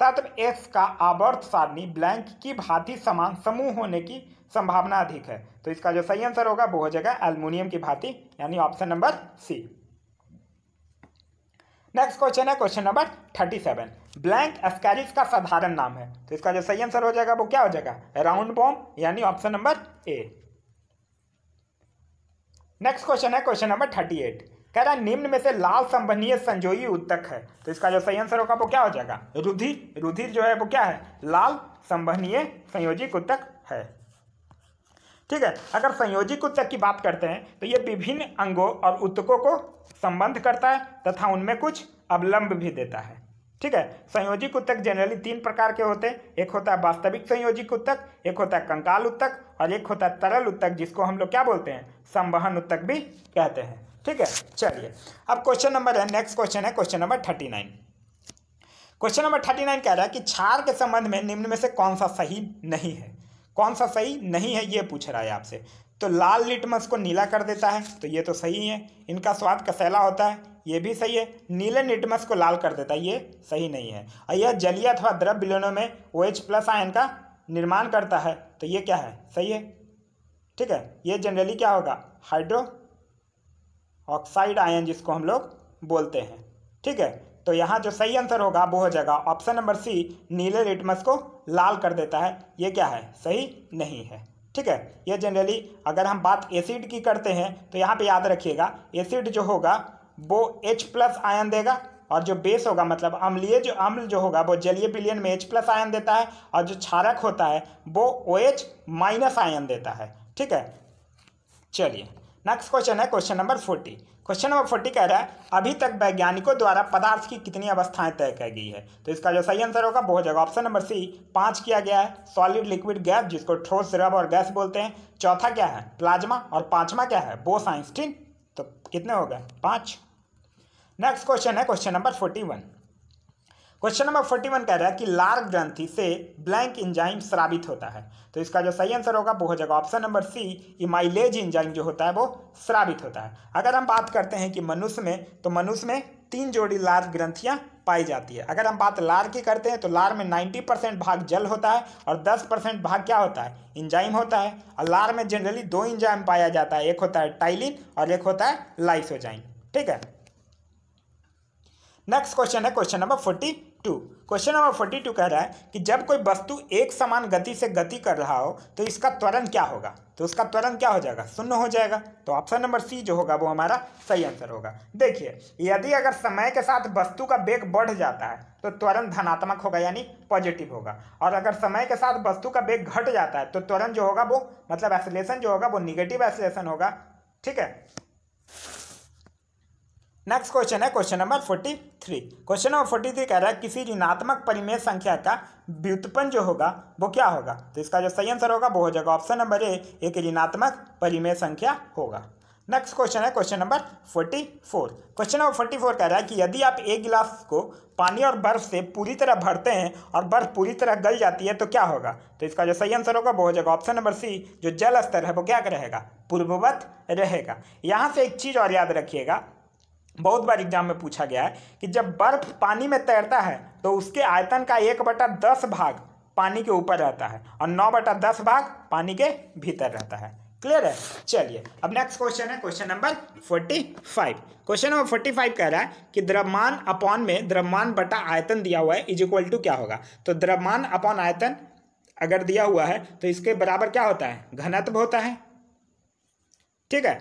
तत्र एस का आवर्त सारणी ब्लैंक की भांति समान समूह होने की संभावना अधिक है तो इसका जो सही आंसर होगा वो हो जाएगा एल्मोनियम की भांति यानी option number C next question है question number thirty seven blank Ascaris का साधारण नाम है तो इसका जो सही आंसर हो जाएगा वो क्या हो जाएगा राउंड बॉम्ब यानी option number A next question है क्वेश्चन नंबर थर्टी एट कह रहा है निम्न में से लाल संबंधीय संजोई उत्तक है तो इसका जो सही आंसर होगा वो क्या हो जाएगा रुधिर रुधिर जो है वो क्या है लाल संबंधीय संयोजिक उत्तक है ठीक है अगर संयोजिक उत्तक की बात करते हैं तो ये विभिन्न अंगों और उत्तकों को संबंध करता है तथा उनमें कुछ अवलंब भी देता है ठीक है संयोजिक उत्तक जनरली तीन प्रकार के होते हैं एक होता है वास्तविक संयोजिक उत्तक एक होता है कंकाल उत्तक और एक होता है तरल उत्तक जिसको हम लोग क्या बोलते हैं संवहन उत्तक भी कहते हैं ठीक है चलिए अब क्वेश्चन नंबर है नेक्स्ट क्वेश्चन है question number thirty nine question number thirty nine कह रहा है कि क्षार के संबंध में निम्न में से कौन सा सही नहीं है कौन सा सही नहीं है ये पूछ रहा है आपसे तो लाल लिटमस को नीला कर देता है तो ये तो सही है इनका स्वाद कसैला होता है ये भी सही है नीले लिटमस को लाल कर देता है ये सही नहीं है और यह जलीय अथवा द्रव बिलोनों में ओ एच प्लस आयन का निर्माण करता है तो ये क्या है सही है ठीक है ये जनरली क्या होगा हाइड्रो ऑक्साइड आयन जिसको हम लोग बोलते हैं ठीक है तो यहाँ जो सही आंसर होगा वो हो जाएगा ऑप्शन नंबर सी नीले लिटमस को लाल कर देता है ये क्या है सही नहीं है ठीक है ये जनरली अगर हम बात एसिड की करते हैं तो यहाँ पे याद रखिएगा एसिड जो होगा वो एच प्लस आयन देगा और जो बेस होगा मतलब अम्लीय जो अम्ल जो होगा वो जलीय विलियन में एच प्लस आयन देता है और जो क्षारक होता है वो एच माइनस आयन देता है ठीक है चलिए नेक्स्ट क्वेश्चन है question number forty question number forty कह रहा है अभी तक वैज्ञानिकों द्वारा पदार्थ की कितनी अवस्थाएं तय की गई है तो इसका जो सही आंसर होगा वो हो जाएगा ऑप्शन नंबर सी पांच किया गया है सॉलिड लिक्विड गैस जिसको ठोस रब और गैस बोलते हैं चौथा क्या है प्लाज्मा और पांचवा क्या है बोस आइंस्टीन तो कितने हो गए पाँच नेक्स्ट क्वेश्चन है question number forty one question number forty one कह रहा है कि लार्ग ग्रंथि से ब्लैंक इंजाइम श्रावित होता है तो इसका जो सही आंसर होगा वो हो जाएगा option number C amylase enzyme जो होता है वो श्रावित होता है अगर हम बात करते हैं कि मनुष्य में तो मनुष्य में तीन जोड़ी लार्ग ग्रंथियां पाई जाती है अगर हम बात लार की करते हैं तो लार में 90 परसेंट भाग जल होता है और 10 परसेंट भाग क्या होता है इंजाइम होता है और लार में जनरली दो इंजाइम पाया जाता है एक होता है टाइलिन और एक होता है लाइसोजाइम ठीक है नेक्स्ट क्वेश्चन है question number forty two question number forty two कह रहा है कि जब कोई वस्तु एक समान गति से गति कर रहा हो तो इसका त्वरण क्या होगा तो उसका त्वरण क्या हो जाएगा शून्य हो जाएगा तो ऑप्शन नंबर सी जो होगा वो हमारा सही आंसर होगा देखिए यदि अगर समय के साथ वस्तु का वेग बढ़ जाता है तो त्वरण धनात्मक होगा यानी पॉजिटिव होगा और अगर समय के साथ वस्तु का वेग घट जाता है तो त्वरण जो होगा वो मतलब एसलेशन जो होगा वो निगेटिव एसलेशन होगा ठीक है नेक्स्ट क्वेश्चन है question number forty three question number forty three कह रहा है किसी ऋणात्मक परिमेय संख्या का व्युत्पन्न जो होगा वो क्या होगा तो इसका जो सही आंसर होगा वो हो जाएगा ऑप्शन नंबर ए एक ऋणात्मक परिमेय संख्या होगा नेक्स्ट क्वेश्चन है question number forty four question number forty four कह रहा है कि यदि आप एक गिलास को पानी और बर्फ से पूरी तरह भरते हैं और बर्फ पूरी तरह गल जाती है तो क्या होगा तो इसका जो सही आंसर होगा वो हो जाएगा ऑप्शन नंबर सी जो जल स्तर है वो क्या रहेगा पूर्ववत रहेगा यहाँ से एक चीज़ और याद रखिएगा बहुत बार एग्जाम में पूछा गया है कि जब बर्फ पानी में तैरता है तो उसके आयतन का एक बटा दस भाग पानी के ऊपर रहता है और नौ बटा दस भाग पानी के भीतर रहता है क्लियर है चलिए अब नेक्स्ट क्वेश्चन है question number forty five question number forty five कह रहा है कि द्रव्यमान अपॉन में द्रव्यमान बटा आयतन दिया हुआ है इज इक्वल टू क्या होगा तो द्रव्यमान अपॉन आयतन अगर दिया हुआ है तो इसके बराबर क्या होता है घनत्व होता है ठीक है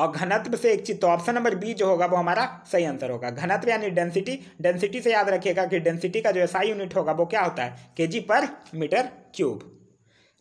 और घनत्व से एक चीज तो ऑप्शन नंबर बी जो होगा वो हमारा सही आंसर होगा घनत्व यानी डेंसिटी डेंसिटी से याद रखिएगा कि डेंसिटी का जो एसआई यूनिट होगा वो क्या होता है के पर मीटर क्यूब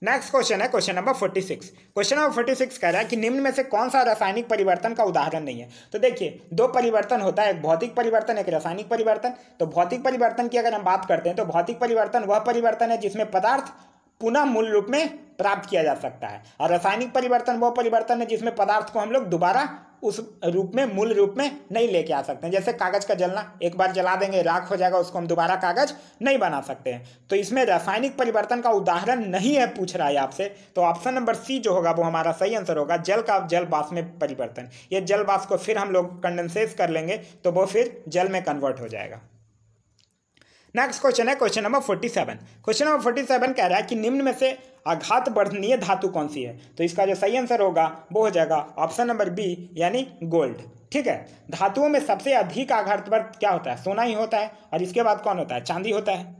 नेक्स्ट क्वेश्चन है question number forty six question number forty six कह रहा है कि निम्न में से कौन सा रासायनिक परिवर्तन का उदाहरण नहीं है तो देखिए दो परिवर्तन होता है एक भौतिक परिवर्तन एक रासायनिक परिवर्तन तो भौतिक परिवर्तन की अगर हम बात करते हैं तो भौतिक परिवर्तन वह परिवर्तन है जिसमें पदार्थ पुनः मूल रूप में प्राप्त किया जा सकता है और रासायनिक परिवर्तन वो परिवर्तन है जिसमें पदार्थ को हम लोग दोबारा उस रूप में मूल रूप में नहीं लेके आ सकते हैं जैसे कागज़ का जलना एक बार जला देंगे राख हो जाएगा उसको हम दोबारा कागज़ नहीं बना सकते हैं तो इसमें रासायनिक परिवर्तन का उदाहरण नहीं है पूछ रहा है आपसे तो ऑप्शन नंबर सी जो होगा वो हमारा सही आंसर होगा जल का जल बास में परिवर्तन ये जल बास को फिर हम लोग कंडेंसेस कर लेंगे तो वो फिर जल में कन्वर्ट हो जाएगा नेक्स्ट क्वेश्चन है question number forty seven question number forty seven कह रहा है कि निम्न में से आघात वर्धनीय धातु कौन सी है तो इसका जो सही आंसर होगा वो हो जाएगा ऑप्शन नंबर बी यानी गोल्ड ठीक है धातुओं में सबसे अधिक आघात वर्ध क्या होता है सोना ही होता है और इसके बाद कौन होता है चांदी होता है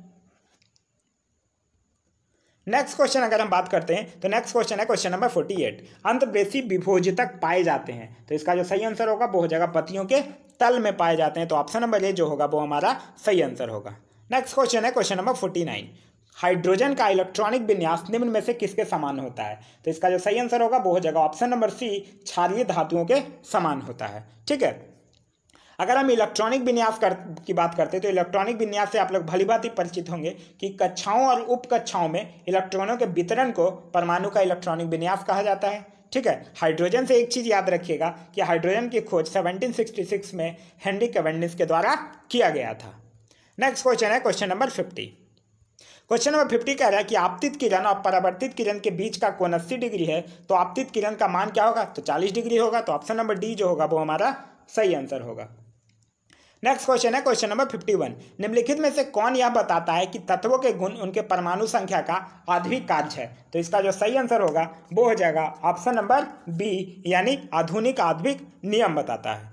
नेक्स्ट क्वेश्चन अगर हम बात करते हैं तो नेक्स्ट क्वेश्चन है क्वेश्चन नंबर फोर्टी एट अंतब्रेसी विभोजितक पाए जाते हैं तो इसका जो सही आंसर होगा वो हो जाएगा पतियों के तल में पाए जाते हैं तो ऑप्शन नंबर ए जो होगा वो हमारा सही आंसर होगा नेक्स्ट क्वेश्चन है question number forty nine hydrogen का इलेक्ट्रॉनिक विन्यास निम्न में से किसके समान होता है तो इसका जो सही आंसर होगा वो हो जाएगा ऑप्शन नंबर सी क्षारीय धातुओं के समान होता है ठीक है अगर हम इलेक्ट्रॉनिक विन्यास कर की बात करते हैं तो इलेक्ट्रॉनिक विन्यास से आप लोग भली बात ही परिचित होंगे कि कक्षाओं और उपकक्षाओं में इलेक्ट्रॉनों के वितरण को परमाणु का इलेक्ट्रॉनिक विन्यास कहा जाता है ठीक है हाइड्रोजन से एक चीज़ याद रखिएगा कि हाइड्रोजन की खोज 1766 में हेनरी केवेंडिस के द्वारा किया गया था नेक्स्ट क्वेश्चन है question number fifty question number fifty कह रहा है कि आपतित किरण और परावर्तित किरण के बीच का कोण अस्सी डिग्री है तो आपतित किरण का मान क्या होगा तो चालीस डिग्री होगा तो ऑप्शन नंबर डी जो होगा वो हमारा सही आंसर होगा नेक्स्ट क्वेश्चन है क्वेश्चन नंबर फिफ्टी वन निम्नलिखित में से कौन यह बताता है कि तत्वों के गुण उनके परमाणु संख्या का आधुनिक कार्य है तो इसका जो सही आंसर होगा वो हो जाएगा ऑप्शन नंबर बी यानी आधुनिक आधुनिक नियम बताता है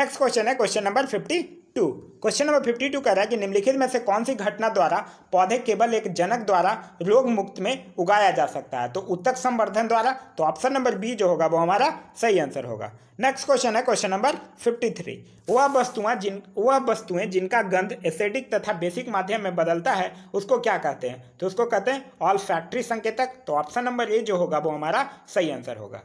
नेक्स्ट क्वेश्चन है question number fifty two question number fifty two कह रहा है कि निम्नलिखित में से कौन सी घटना द्वारा पौधे केवल एक जनक द्वारा रोग मुक्त में उगाया जा सकता है तो उत्तक संवर्धन द्वारा तो ऑप्शन नंबर बी जो होगा वो हमारा सही आंसर होगा नेक्स्ट क्वेश्चन है क्वेश्चन नंबर फिफ्टी थ्री वह वस्तुएं जिन वह वस्तुएं जिनका गंध एसेटिक तथा बेसिक माध्यम में बदलता है उसको क्या कहते हैं तो उसको कहते हैं ऑल फैक्ट्री संकेतक तो ऑप्शन नंबर ए जो होगा वो हमारा सही आंसर होगा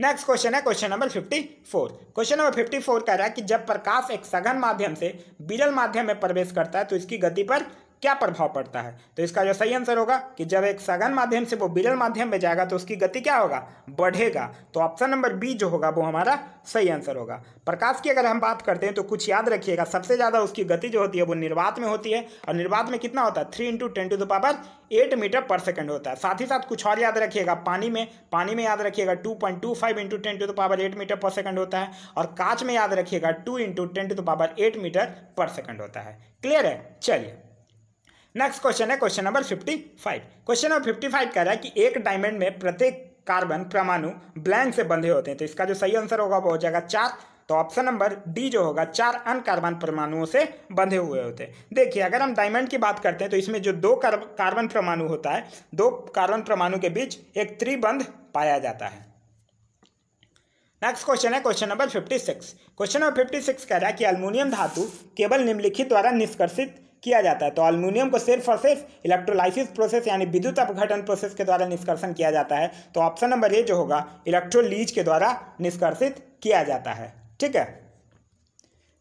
नेक्स्ट क्वेश्चन है question number fifty four question number fifty four कह रहा है कि जब प्रकाश एक सघन माध्यम से बिरल माध्यम में प्रवेश करता है तो इसकी गति पर क्या प्रभाव पड़ता है तो इसका जो सही आंसर होगा कि जब एक सघन माध्यम से वो बिरल माध्यम में जाएगा तो उसकी गति क्या होगा बढ़ेगा तो ऑप्शन नंबर बी जो होगा वो हमारा सही आंसर होगा प्रकाश की अगर हम बात करते हैं तो कुछ याद रखिएगा सबसे ज़्यादा उसकी गति जो होती है वो निर्वात में होती है और निर्वात में कितना होता है three into ten to the power eight metre पर सेकेंड होता है साथ ही साथ कुछ और याद रखिएगा पानी में पानी में याद रखिएगा two point two five into ten to the power eight metre पर सेकंड होता है और कांच में याद रखिएगा two into ten to the power eight metre पर सेकंड होता है क्लियर है चलिए नेक्स्ट क्वेश्चन है question number fifty five question number fifty five कह रहा है कि एक डायमंड में प्रत्येक कार्बन परमाणु ब्लैंक से बंधे होते हैं तो इसका जो सही आंसर होगा वो हो जाएगा चार तो ऑप्शन नंबर डी जो होगा चार अन कार्बन परमाणुओं से बंधे हुए होते हैं देखिए अगर हम डायमंड की बात करते हैं तो इसमें जो दो कार्बन परमाणु होता है दो कार्बन परमाणु के बीच एक त्रिबंध पाया जाता है नेक्स्ट क्वेश्चन है question number fifty six question number fifty six कह रहा है कि अल्मोनियम धातु केवल निम्नलिखित द्वारा निष्कर्षित किया जाता है तो अल्मीनियम को सिर्फ और सिर्फ इलेक्ट्रोलाइसिस प्रोसेस यानी विद्युत अपघटन प्रोसेस के द्वारा निष्कर्षण किया जाता है तो ऑप्शन नंबर ए जो होगा इलेक्ट्रोलीज के द्वारा निष्कर्षित किया जाता है ठीक है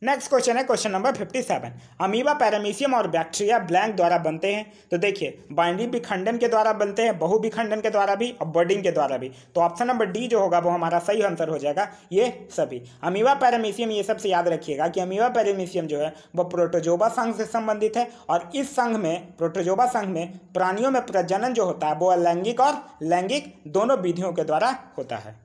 नेक्स्ट क्वेश्चन है question number fifty seven amoeba paramecium और बैक्टीरिया ब्लैंक द्वारा बनते हैं तो देखिए बाइनरी विखंडन के द्वारा बनते हैं बहु विखंडन के द्वारा भी और बर्डिंग के द्वारा भी तो ऑप्शन नंबर डी जो होगा वो हमारा सही आंसर हो जाएगा ये सभी अमीबा पैरामीशियम ये सबसे याद रखिएगा कि अमीबा पैरामीशियम जो है वो प्रोटोजोबा संघ से संबंधित है और इस संघ में प्रोटोजोबा संघ में प्राणियों में प्रजनन जो होता है वो अलैंगिक और लैंगिक दोनों विधियों के द्वारा होता है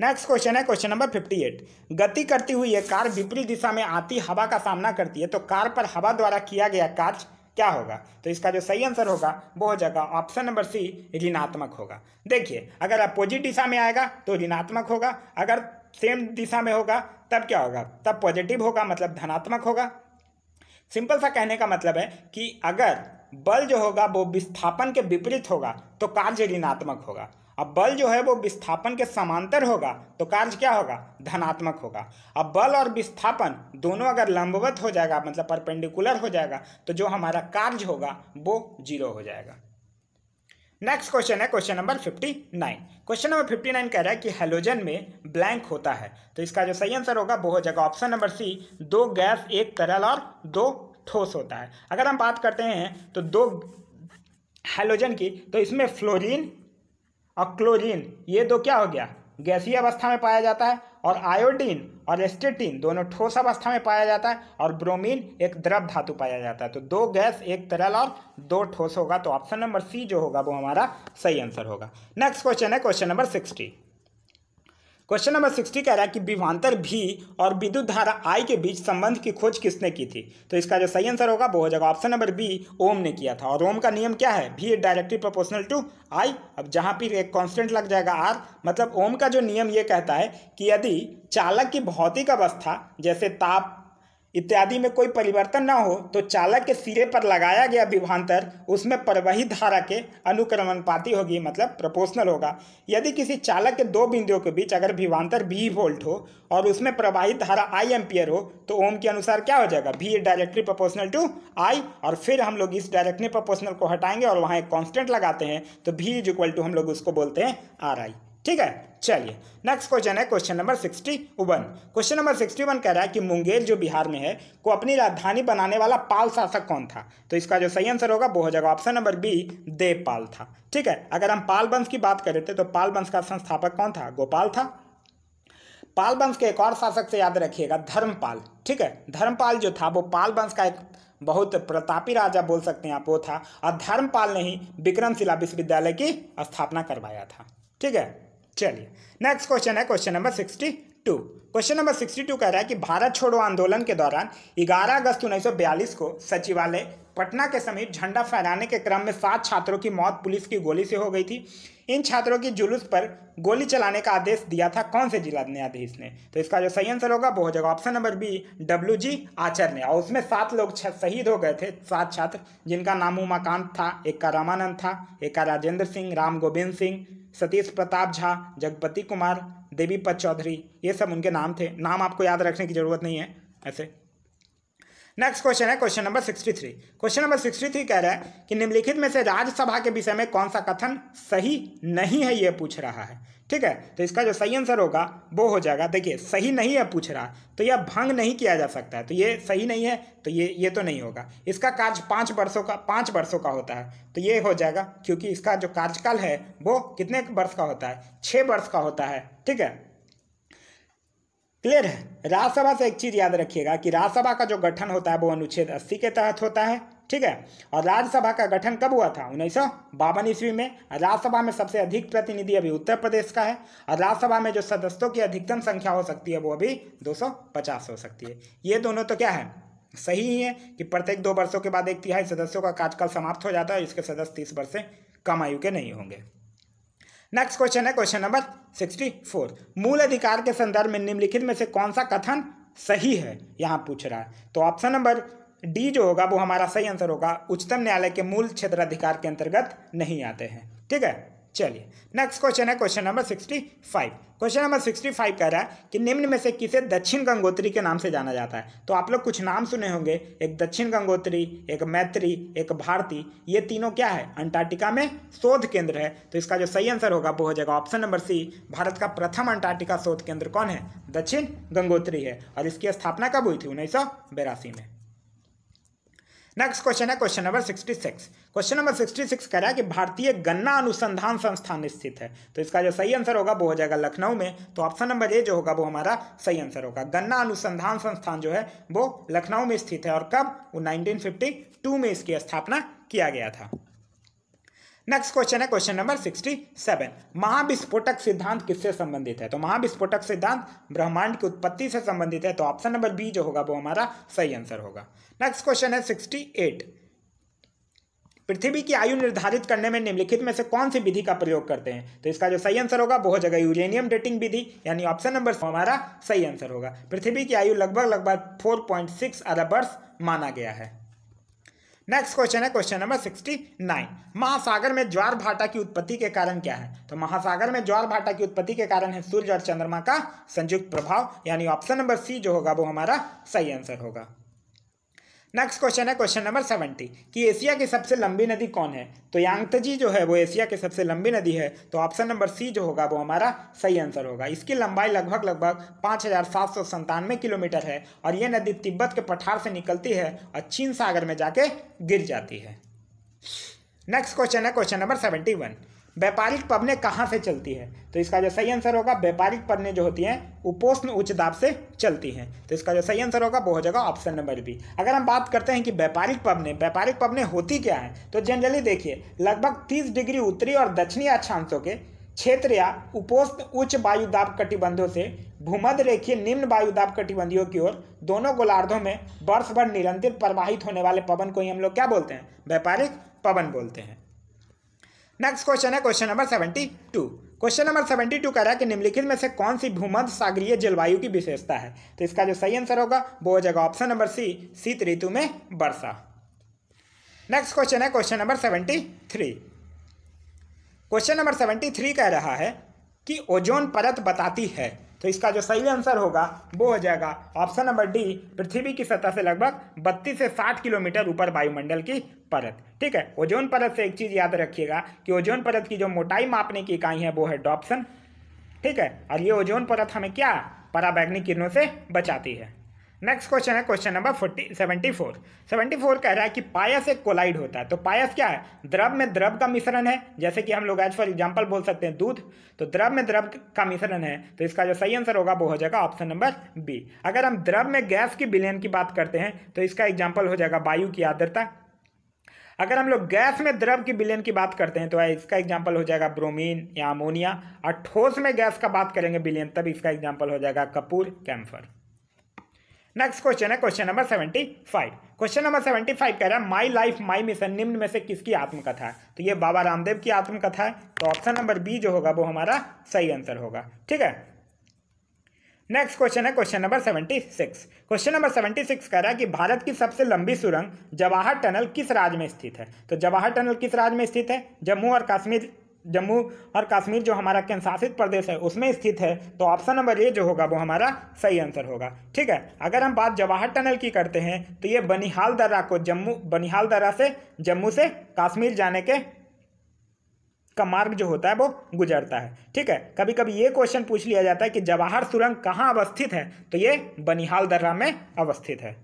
नेक्स्ट क्वेश्चन है क्वेश्चन नंबर फिफ्टी एट गति करती हुई ये कार विपरीत दिशा में आती हवा का सामना करती है तो कार पर हवा द्वारा किया गया कार्य क्या होगा तो इसका जो सही आंसर होगा वो हो जाएगा ऑप्शन नंबर सी ऋणात्मक होगा देखिए अगर अपोजिट दिशा में आएगा तो ऋणात्मक होगा अगर सेम दिशा में होगा तब क्या होगा तब पॉजिटिव होगा मतलब धनात्मक होगा सिंपल सा कहने का मतलब है कि अगर बल जो होगा वो विस्थापन के विपरीत होगा तो कार्य ऋणात्मक होगा अब बल जो है वो विस्थापन के समांतर होगा तो कार्य क्या होगा धनात्मक होगा अब बल और विस्थापन दोनों अगर लंबवत हो जाएगा मतलब परपेंडिकुलर हो जाएगा तो जो हमारा कार्य होगा वो जीरो हो जाएगा नेक्स्ट क्वेश्चन है question number fifty nine question number fifty nine कह रहा है कि हेलोजन में ब्लैंक होता है तो इसका जो सही आंसर होगा वो हो जाएगा ऑप्शन नंबर सी दो गैस एक तरल और दो ठोस होता है अगर हम बात करते हैं तो दो हेलोजन की तो इसमें फ्लोरीन और क्लोरीन ये दो तो क्या हो गया गैसीय अवस्था में पाया जाता है और आयोडीन और एस्टेटीन दोनों ठोस अवस्था में पाया जाता है और ब्रोमीन एक द्रव धातु पाया जाता है तो दो गैस एक तरल और दो ठोस होगा तो ऑप्शन नंबर सी जो होगा वो हमारा सही आंसर होगा नेक्स्ट क्वेश्चन है question number sixty question number sixty कह रहा है कि विभांतर भी और विद्युत धारा आई के बीच संबंध की खोज किसने की थी तो इसका जो सही आंसर होगा वो हो जाएगा ऑप्शन नंबर बी ओम ने किया था और ओम का नियम क्या है भी डायरेक्टली प्रोपोर्शनल टू आई अब जहां पर एक कॉन्स्टेंट लग जाएगा आर मतलब ओम का जो नियम ये कहता है कि यदि चालक की भौतिक अवस्था जैसे ताप इत्यादि में कोई परिवर्तन न हो तो चालक के सिरे पर लगाया गया विभांतर उसमें परवही धारा के अनुक्रमणपाती होगी मतलब प्रोपोर्शनल होगा यदि किसी चालक के दो बिंदुओं के बीच अगर विभांतर वी वोल्ट हो और उसमें प्रवाहित धारा आई एम्पियर हो तो ओम के अनुसार क्या हो जाएगा V directly proportional to I और फिर हम लोग इस डायरेक्टली प्रोपोर्शनल को हटाएंगे और वहाँ एक कॉन्स्टेंट लगाते हैं तो भी इज इक्वल टू हम लोग उसको बोलते हैं आर आई ठीक है चलिए नेक्स्ट क्वेश्चन है question number sixty one question number sixty one कह रहा है कि मुंगेर जो बिहार में है को अपनी राजधानी बनाने वाला पाल शासक कौन था तो इसका जो सही आंसर होगा वो हो जाएगा ऑप्शन नंबर बी देवपाल था ठीक है अगर हम पाल वंश की बात करें तो पाल वंश का संस्थापक कौन था गोपाल था पाल वंश के एक और शासक से याद रखिएगा धर्मपाल ठीक है धर्मपाल जो था वो पाल वंश का एक बहुत प्रतापी राजा बोल सकते हैं आप वो था और धर्मपाल ने ही विक्रमशिला विश्वविद्यालय की स्थापना करवाया था ठीक है चलिए नेक्स्ट क्वेश्चन है question number sixty two question number sixty two कह रहा है कि भारत छोड़ो आंदोलन के दौरान 11 अगस्त 1942 को सचिवालय पटना के समीप झंडा फहराने के क्रम में सात छात्रों की मौत पुलिस की गोली से हो गई थी इन छात्रों की जुलूस पर गोली चलाने का आदेश दिया था कौन से जिला न्यायाधीश ने तो इसका जो सही आंसर होगा वो हो जाएगा option number B W G Archer ने और उसमें सात लोग शहीद हो गए थे सात छात्र जिनका नाम उमाकांत था एक का रामानंद था एक का राजेंद्र सिंह राम गोविंद सिंह सतीश प्रताप झा जगपति कुमार देवीपत चौधरी ये सब उनके नाम थे नाम आपको याद रखने की जरूरत नहीं है ऐसे नेक्स्ट क्वेश्चन है question number sixty three question number sixty three कह रहा है कि निम्नलिखित में से राज्यसभा के विषय में कौन सा कथन सही नहीं है ये पूछ रहा है ठीक है तो इसका जो सही आंसर होगा वो हो जाएगा देखिए सही नहीं है पूछ रहा तो यह भंग नहीं किया जा सकता है तो ये सही नहीं है तो ये ये तो नहीं होगा इसका कार्य पाँच वर्षों का पाँच वर्षों का होता है तो ये हो जाएगा क्योंकि इसका जो कार्यकाल है वो कितने वर्ष का होता है छः वर्ष का होता है ठीक है क्लियर है राज्यसभा से एक चीज़ याद रखिएगा कि राज्यसभा का जो गठन होता है वो अनुच्छेद अस्सी के तहत होता है ठीक है और राज्यसभा का गठन कब हुआ था उन्नीस बावन ईस्वी में राज्यसभा में सबसे अधिक प्रतिनिधि अभी उत्तर प्रदेश का है और राज्यसभा में जो सदस्यों की अधिकतम संख्या हो सकती है वो अभी 250 हो सकती है ये दोनों तो क्या है सही ही है कि प्रत्येक दो वर्षों के बाद एक तिहाई सदस्यों का कार्यकाल समाप्त हो जाता है इसके सदस्य तीस वर्ष से कम आयु के नहीं होंगे नेक्स्ट क्वेश्चन है क्वेश्चन नंबर सिक्सटी फोर मूल अधिकार के संदर्भ में निम्नलिखित में से कौन सा कथन सही है यहाँ पूछ रहा है तो ऑप्शन नंबर डी जो होगा वो हमारा सही आंसर होगा उच्चतम न्यायालय के मूल क्षेत्र अधिकार के अंतर्गत नहीं आते हैं ठीक है चलिए नेक्स्ट क्वेश्चन है question number sixty five question number sixty five कह रहा है कि निम्न में से किसे दक्षिण गंगोत्री के नाम से जाना जाता है तो आप लोग कुछ नाम सुने होंगे एक दक्षिण गंगोत्री एक मैत्री एक भारती ये तीनों क्या है अंटार्कटिका में शोध केंद्र है तो इसका जो सही आंसर होगा वो हो जाएगा ऑप्शन नंबर सी भारत का प्रथम अंटार्कटिका शोध केंद्र कौन है दक्षिण गंगोत्री है और इसकी स्थापना कब हुई थी उन्नीस में नेक्स्ट क्वेश्चन है question number sixty six question number sixty six कह रहा है कि भारतीय गन्ना अनुसंधान संस्थान स्थित है तो इसका जो सही आंसर होगा वो हो जाएगा लखनऊ में तो ऑप्शन नंबर ए जो होगा वो हमारा सही आंसर होगा गन्ना अनुसंधान संस्थान जो है वो लखनऊ में स्थित है और कब वो टू में इसकी स्थापना किया गया था नेक्स्ट क्वेश्चन है क्वेश्चन नंबर सिक्सटी सेवन महाविस्फोटक सिद्धांत किससे संबंधित है तो महाविस्फोटक सिद्धांत ब्रह्मांड की उत्पत्ति से संबंधित है तो ऑप्शन नंबर बी जो होगा वो हमारा सही आंसर होगा नेक्स्ट क्वेश्चन है सिक्सटी एट पृथ्वी की आयु निर्धारित करने में निम्नलिखित में से कौन सी विधि का प्रयोग करते हैं तो इसका जो सही आंसर होगा बहुत जगह यूरेनियम डेटिंग विधि यानी ऑप्शन नंबर हमारा सही आंसर होगा पृथ्वी की आयु लगभग लगभग फोर पॉइंट सिक्स अरब वर्ष माना गया है नेक्स्ट क्वेश्चन है क्वेश्चन नंबर सिक्सटी नाइन महासागर में ज्वार भाटा की उत्पत्ति के कारण क्या है तो महासागर में ज्वार भाटा की उत्पत्ति के कारण है सूर्य और चंद्रमा का संयुक्त प्रभाव यानी ऑप्शन नंबर सी जो होगा वो हमारा सही आंसर होगा नेक्स्ट क्वेश्चन है क्वेश्चन नंबर सेवेंटी कि एशिया की सबसे लंबी नदी कौन है तो यांगतजी जो है वो एशिया की सबसे लंबी नदी है तो ऑप्शन नंबर सी जो होगा वो हमारा सही आंसर होगा इसकी लंबाई लगभग लगभग पाँच हज़ार सात सौ संतानवे किलोमीटर है और यह नदी तिब्बत के पठार से निकलती है और चीन सागर में जाके गिर जाती है नेक्स्ट क्वेश्चन है क्वेश्चन नंबर सेवेंटी वन व्यापारिक पवने कहाँ से चलती है तो इसका जो सही आंसर होगा व्यापारिक पवने जो होती हैं उपोष्ण उच्च दाब से चलती हैं तो इसका जो सही आंसर होगा वो हो जाएगा ऑप्शन नंबर बी अगर हम बात करते हैं कि व्यापारिक पवने व्यापारिक पवने होती क्या है तो जनरली देखिए लगभग तीस डिग्री उत्तरी और दक्षिणी अक्षांशों के क्षेत्र या उपोष्ण उच्च वायुदाब कटिबंधों से भूमध्य रेखीय निम्न वायुदाब कटिबंधियों की ओर दोनों गोलार्धों में वर्ष भर निरंतर प्रवाहित होने वाले पवन को ही हम लोग क्या बोलते हैं व्यापारिक पवन बोलते हैं नेक्स्ट क्वेश्चन है question number seventy two question number seventy two कह रहा है कि निम्नलिखित में से कौन सी भूमध्य सागरीय जलवायु की विशेषता है तो इसका जो सही आंसर होगा वो हो जाएगा ऑप्शन नंबर सी शीत ऋतु में वर्षा नेक्स्ट क्वेश्चन है question number seventy three question number seventy three कह रहा है कि ओजोन परत बताती है तो इसका जो सही आंसर होगा वो हो जाएगा ऑप्शन नंबर डी पृथ्वी की सतह से लगभग बत्तीस से साठ किलोमीटर ऊपर वायुमंडल की परत ठीक है ओजोन परत से एक चीज़ याद रखिएगा कि ओजोन परत की जो मोटाई मापने की इकाई है वो है डॉप्सन ठीक है और ये ओजोन परत हमें क्या पराबैग्निक किरणों से बचाती है नेक्स्ट क्वेश्चन है question number forty seventy four seventy four कह रहा है कि पायस एक कोलाइड होता है तो पायस क्या है द्रव में द्रव का मिश्रण है जैसे कि हम लोग एज फॉर एग्जाम्पल बोल सकते हैं दूध तो द्रव में द्रव का मिश्रण है तो इसका जो सही आंसर होगा वो हो जाएगा ऑप्शन नंबर बी अगर हम द्रव में गैस की विलयन की बात करते हैं तो इसका एग्जाम्पल हो जाएगा वायु की आदरता अगर हम लोग गैस में द्रव की विलयन की बात करते हैं तो इसका एग्जाम्पल हो जाएगा ब्रोमीन या अमोनिया और ठोस में गैस का बात करेंगे विलयन तब इसका एग्जाम्पल हो जाएगा कपूर कैम्फर नेक्स्ट क्वेश्चन है question number seventy five question number seventy five कह रहा है माई लाइफ माई मिशन निम्न में से किसकी आत्मकथा है तो ये बाबा रामदेव की आत्मकथा है तो ऑप्शन नंबर बी जो होगा वो हमारा सही आंसर होगा ठीक है नेक्स्ट क्वेश्चन है question number seventy six question number seventy six कह रहा है कि भारत की सबसे लंबी सुरंग जवाहर टनल किस राज्य में स्थित है तो जवाहर टनल किस राज्य में स्थित है जम्मू और कश्मीर जम्मू और कश्मीर जो हमारा केंद्रशासित प्रदेश है उसमें स्थित है तो ऑप्शन नंबर ए जो होगा वो हमारा सही आंसर होगा ठीक है अगर हम बात जवाहर टनल की करते हैं तो ये बनिहाल दर्रा को जम्मू बनिहाल दर्रा से जम्मू से कश्मीर जाने के का मार्ग जो होता है वो गुजरता है ठीक है कभी कभी ये क्वेश्चन पूछ लिया जाता है कि जवाहर सुरंग कहाँ अवस्थित है तो ये बनिहाल दर्रा में अवस्थित है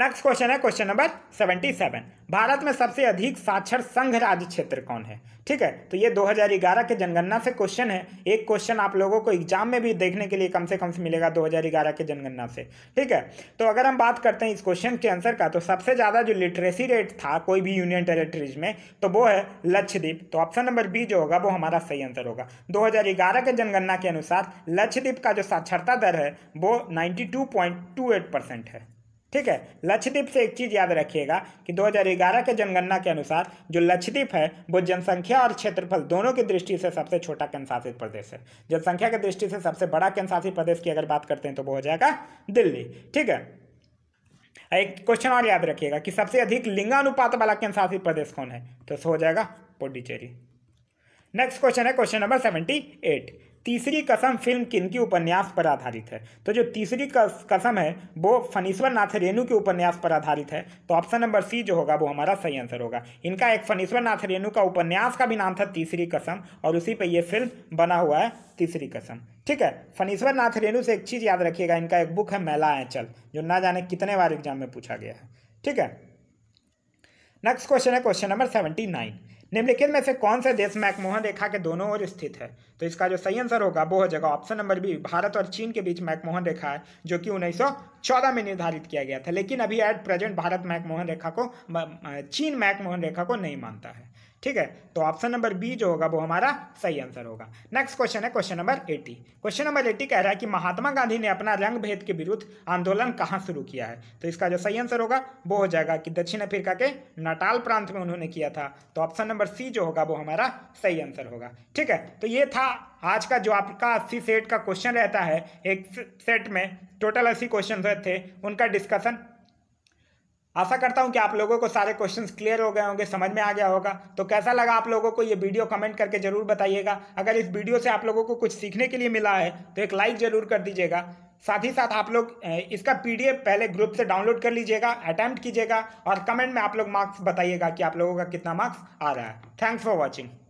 नेक्स्ट क्वेश्चन है question number seventy seven Bharat में सबसे अधिक साक्षर संघ राज्य क्षेत्र कौन है ठीक है तो ये 2011 के जनगणना से क्वेश्चन है एक क्वेश्चन आप लोगों को एग्जाम में भी देखने के लिए कम से कम से मिलेगा 2011 के जनगणना से ठीक है तो अगर हम बात करते हैं इस क्वेश्चन के आंसर का तो सबसे ज़्यादा जो लिटरेसी रेट था कोई भी यूनियन टेरेटरीज में तो वो है लक्षद्वीप तो ऑप्शन नंबर बी जो होगा वो हमारा सही आंसर होगा दो के जनगणना के अनुसार लक्षद्वीप का जो साक्षरता दर है वो नाइन्टी परसेंट है ठीक है लक्षद्वीप से एक चीज़ याद रखिएगा कि 2011 के जनगणना के अनुसार जो लक्षद्वीप है वो जनसंख्या और क्षेत्रफल दोनों की दृष्टि से सबसे छोटा केंद्रशासित प्रदेश है जनसंख्या की दृष्टि से सबसे बड़ा केंद्रशासित प्रदेश की अगर बात करते हैं तो वो हो जाएगा दिल्ली ठीक है एक क्वेश्चन और याद रखिएगा कि सबसे अधिक लिंगानुपात वाला केंद्रशासित प्रदेश कौन है तो हो जाएगा पुडुचेरी नेक्स्ट क्वेश्चन है question number seventy eight Teesri Kasam film किनकी उपन्यास पर आधारित है तो जो तीसरी कसम है वो फनीश्वर नाथ रेणु के उपन्यास पर आधारित है तो ऑप्शन नंबर सी जो होगा वो हमारा सही आंसर होगा इनका एक फनीश्वर नाथ रेणु का उपन्यास का भी नाम था तीसरी कसम और उसी पर यह फिल्म बना हुआ है तीसरी कसम ठीक है फनीश्वर नाथ रेणु से एक चीज़ याद रखिएगा इनका एक बुक है मेला आंचल जो ना जाने कितने बार एग्जाम में पूछा गया है ठीक है नेक्स्ट क्वेश्चन है क्वेश्चन नंबर सेवेंटी नाइन निम्नलिखित में से कौन से देश मैकमोहन रेखा के दोनों ओर स्थित है तो इसका जो सही आंसर होगा वो हो जाएगा ऑप्शन नंबर बी भारत और चीन के बीच मैकमोहन रेखा है जो कि 1914 में निर्धारित किया गया था लेकिन अभी एट प्रेजेंट भारत मैकमोहन रेखा को चीन मैकमोहन रेखा को नहीं मानता है ठीक है तो ऑप्शन नंबर बी जो होगा वो हमारा सही आंसर होगा नेक्स्ट क्वेश्चन है question number eighty question number eighty कह रहा है कि महात्मा गांधी ने अपना रंग भेद के विरुद्ध आंदोलन कहाँ शुरू किया है तो इसका जो सही आंसर होगा वो हो जाएगा कि दक्षिण अफ्रीका के नटाल प्रांत में उन्होंने किया था तो ऑप्शन नंबर सी जो होगा वो हमारा सही आंसर होगा ठीक है तो ये था आज का जो आपका अस्सी सेट का क्वेश्चन रहता है एक सेट में टोटल अस्सी क्वेश्चन थे उनका डिस्कशन आशा करता हूँ कि आप लोगों को सारे क्वेश्चंस क्लियर हो गए होंगे समझ में आ गया होगा तो कैसा लगा आप लोगों को ये वीडियो कमेंट करके जरूर बताइएगा अगर इस वीडियो से आप लोगों को कुछ सीखने के लिए मिला है तो एक लाइक जरूर कर दीजिएगा साथ ही साथ आप लोग इसका पीडीएफ पहले ग्रुप से डाउनलोड कर लीजिएगा अटैम्प्ट कीजिएगा और कमेंट में आप लोग मार्क्स बताइएगा कि आप लोगों का कितना मार्क्स आ रहा है थैंक्स फॉर वॉचिंग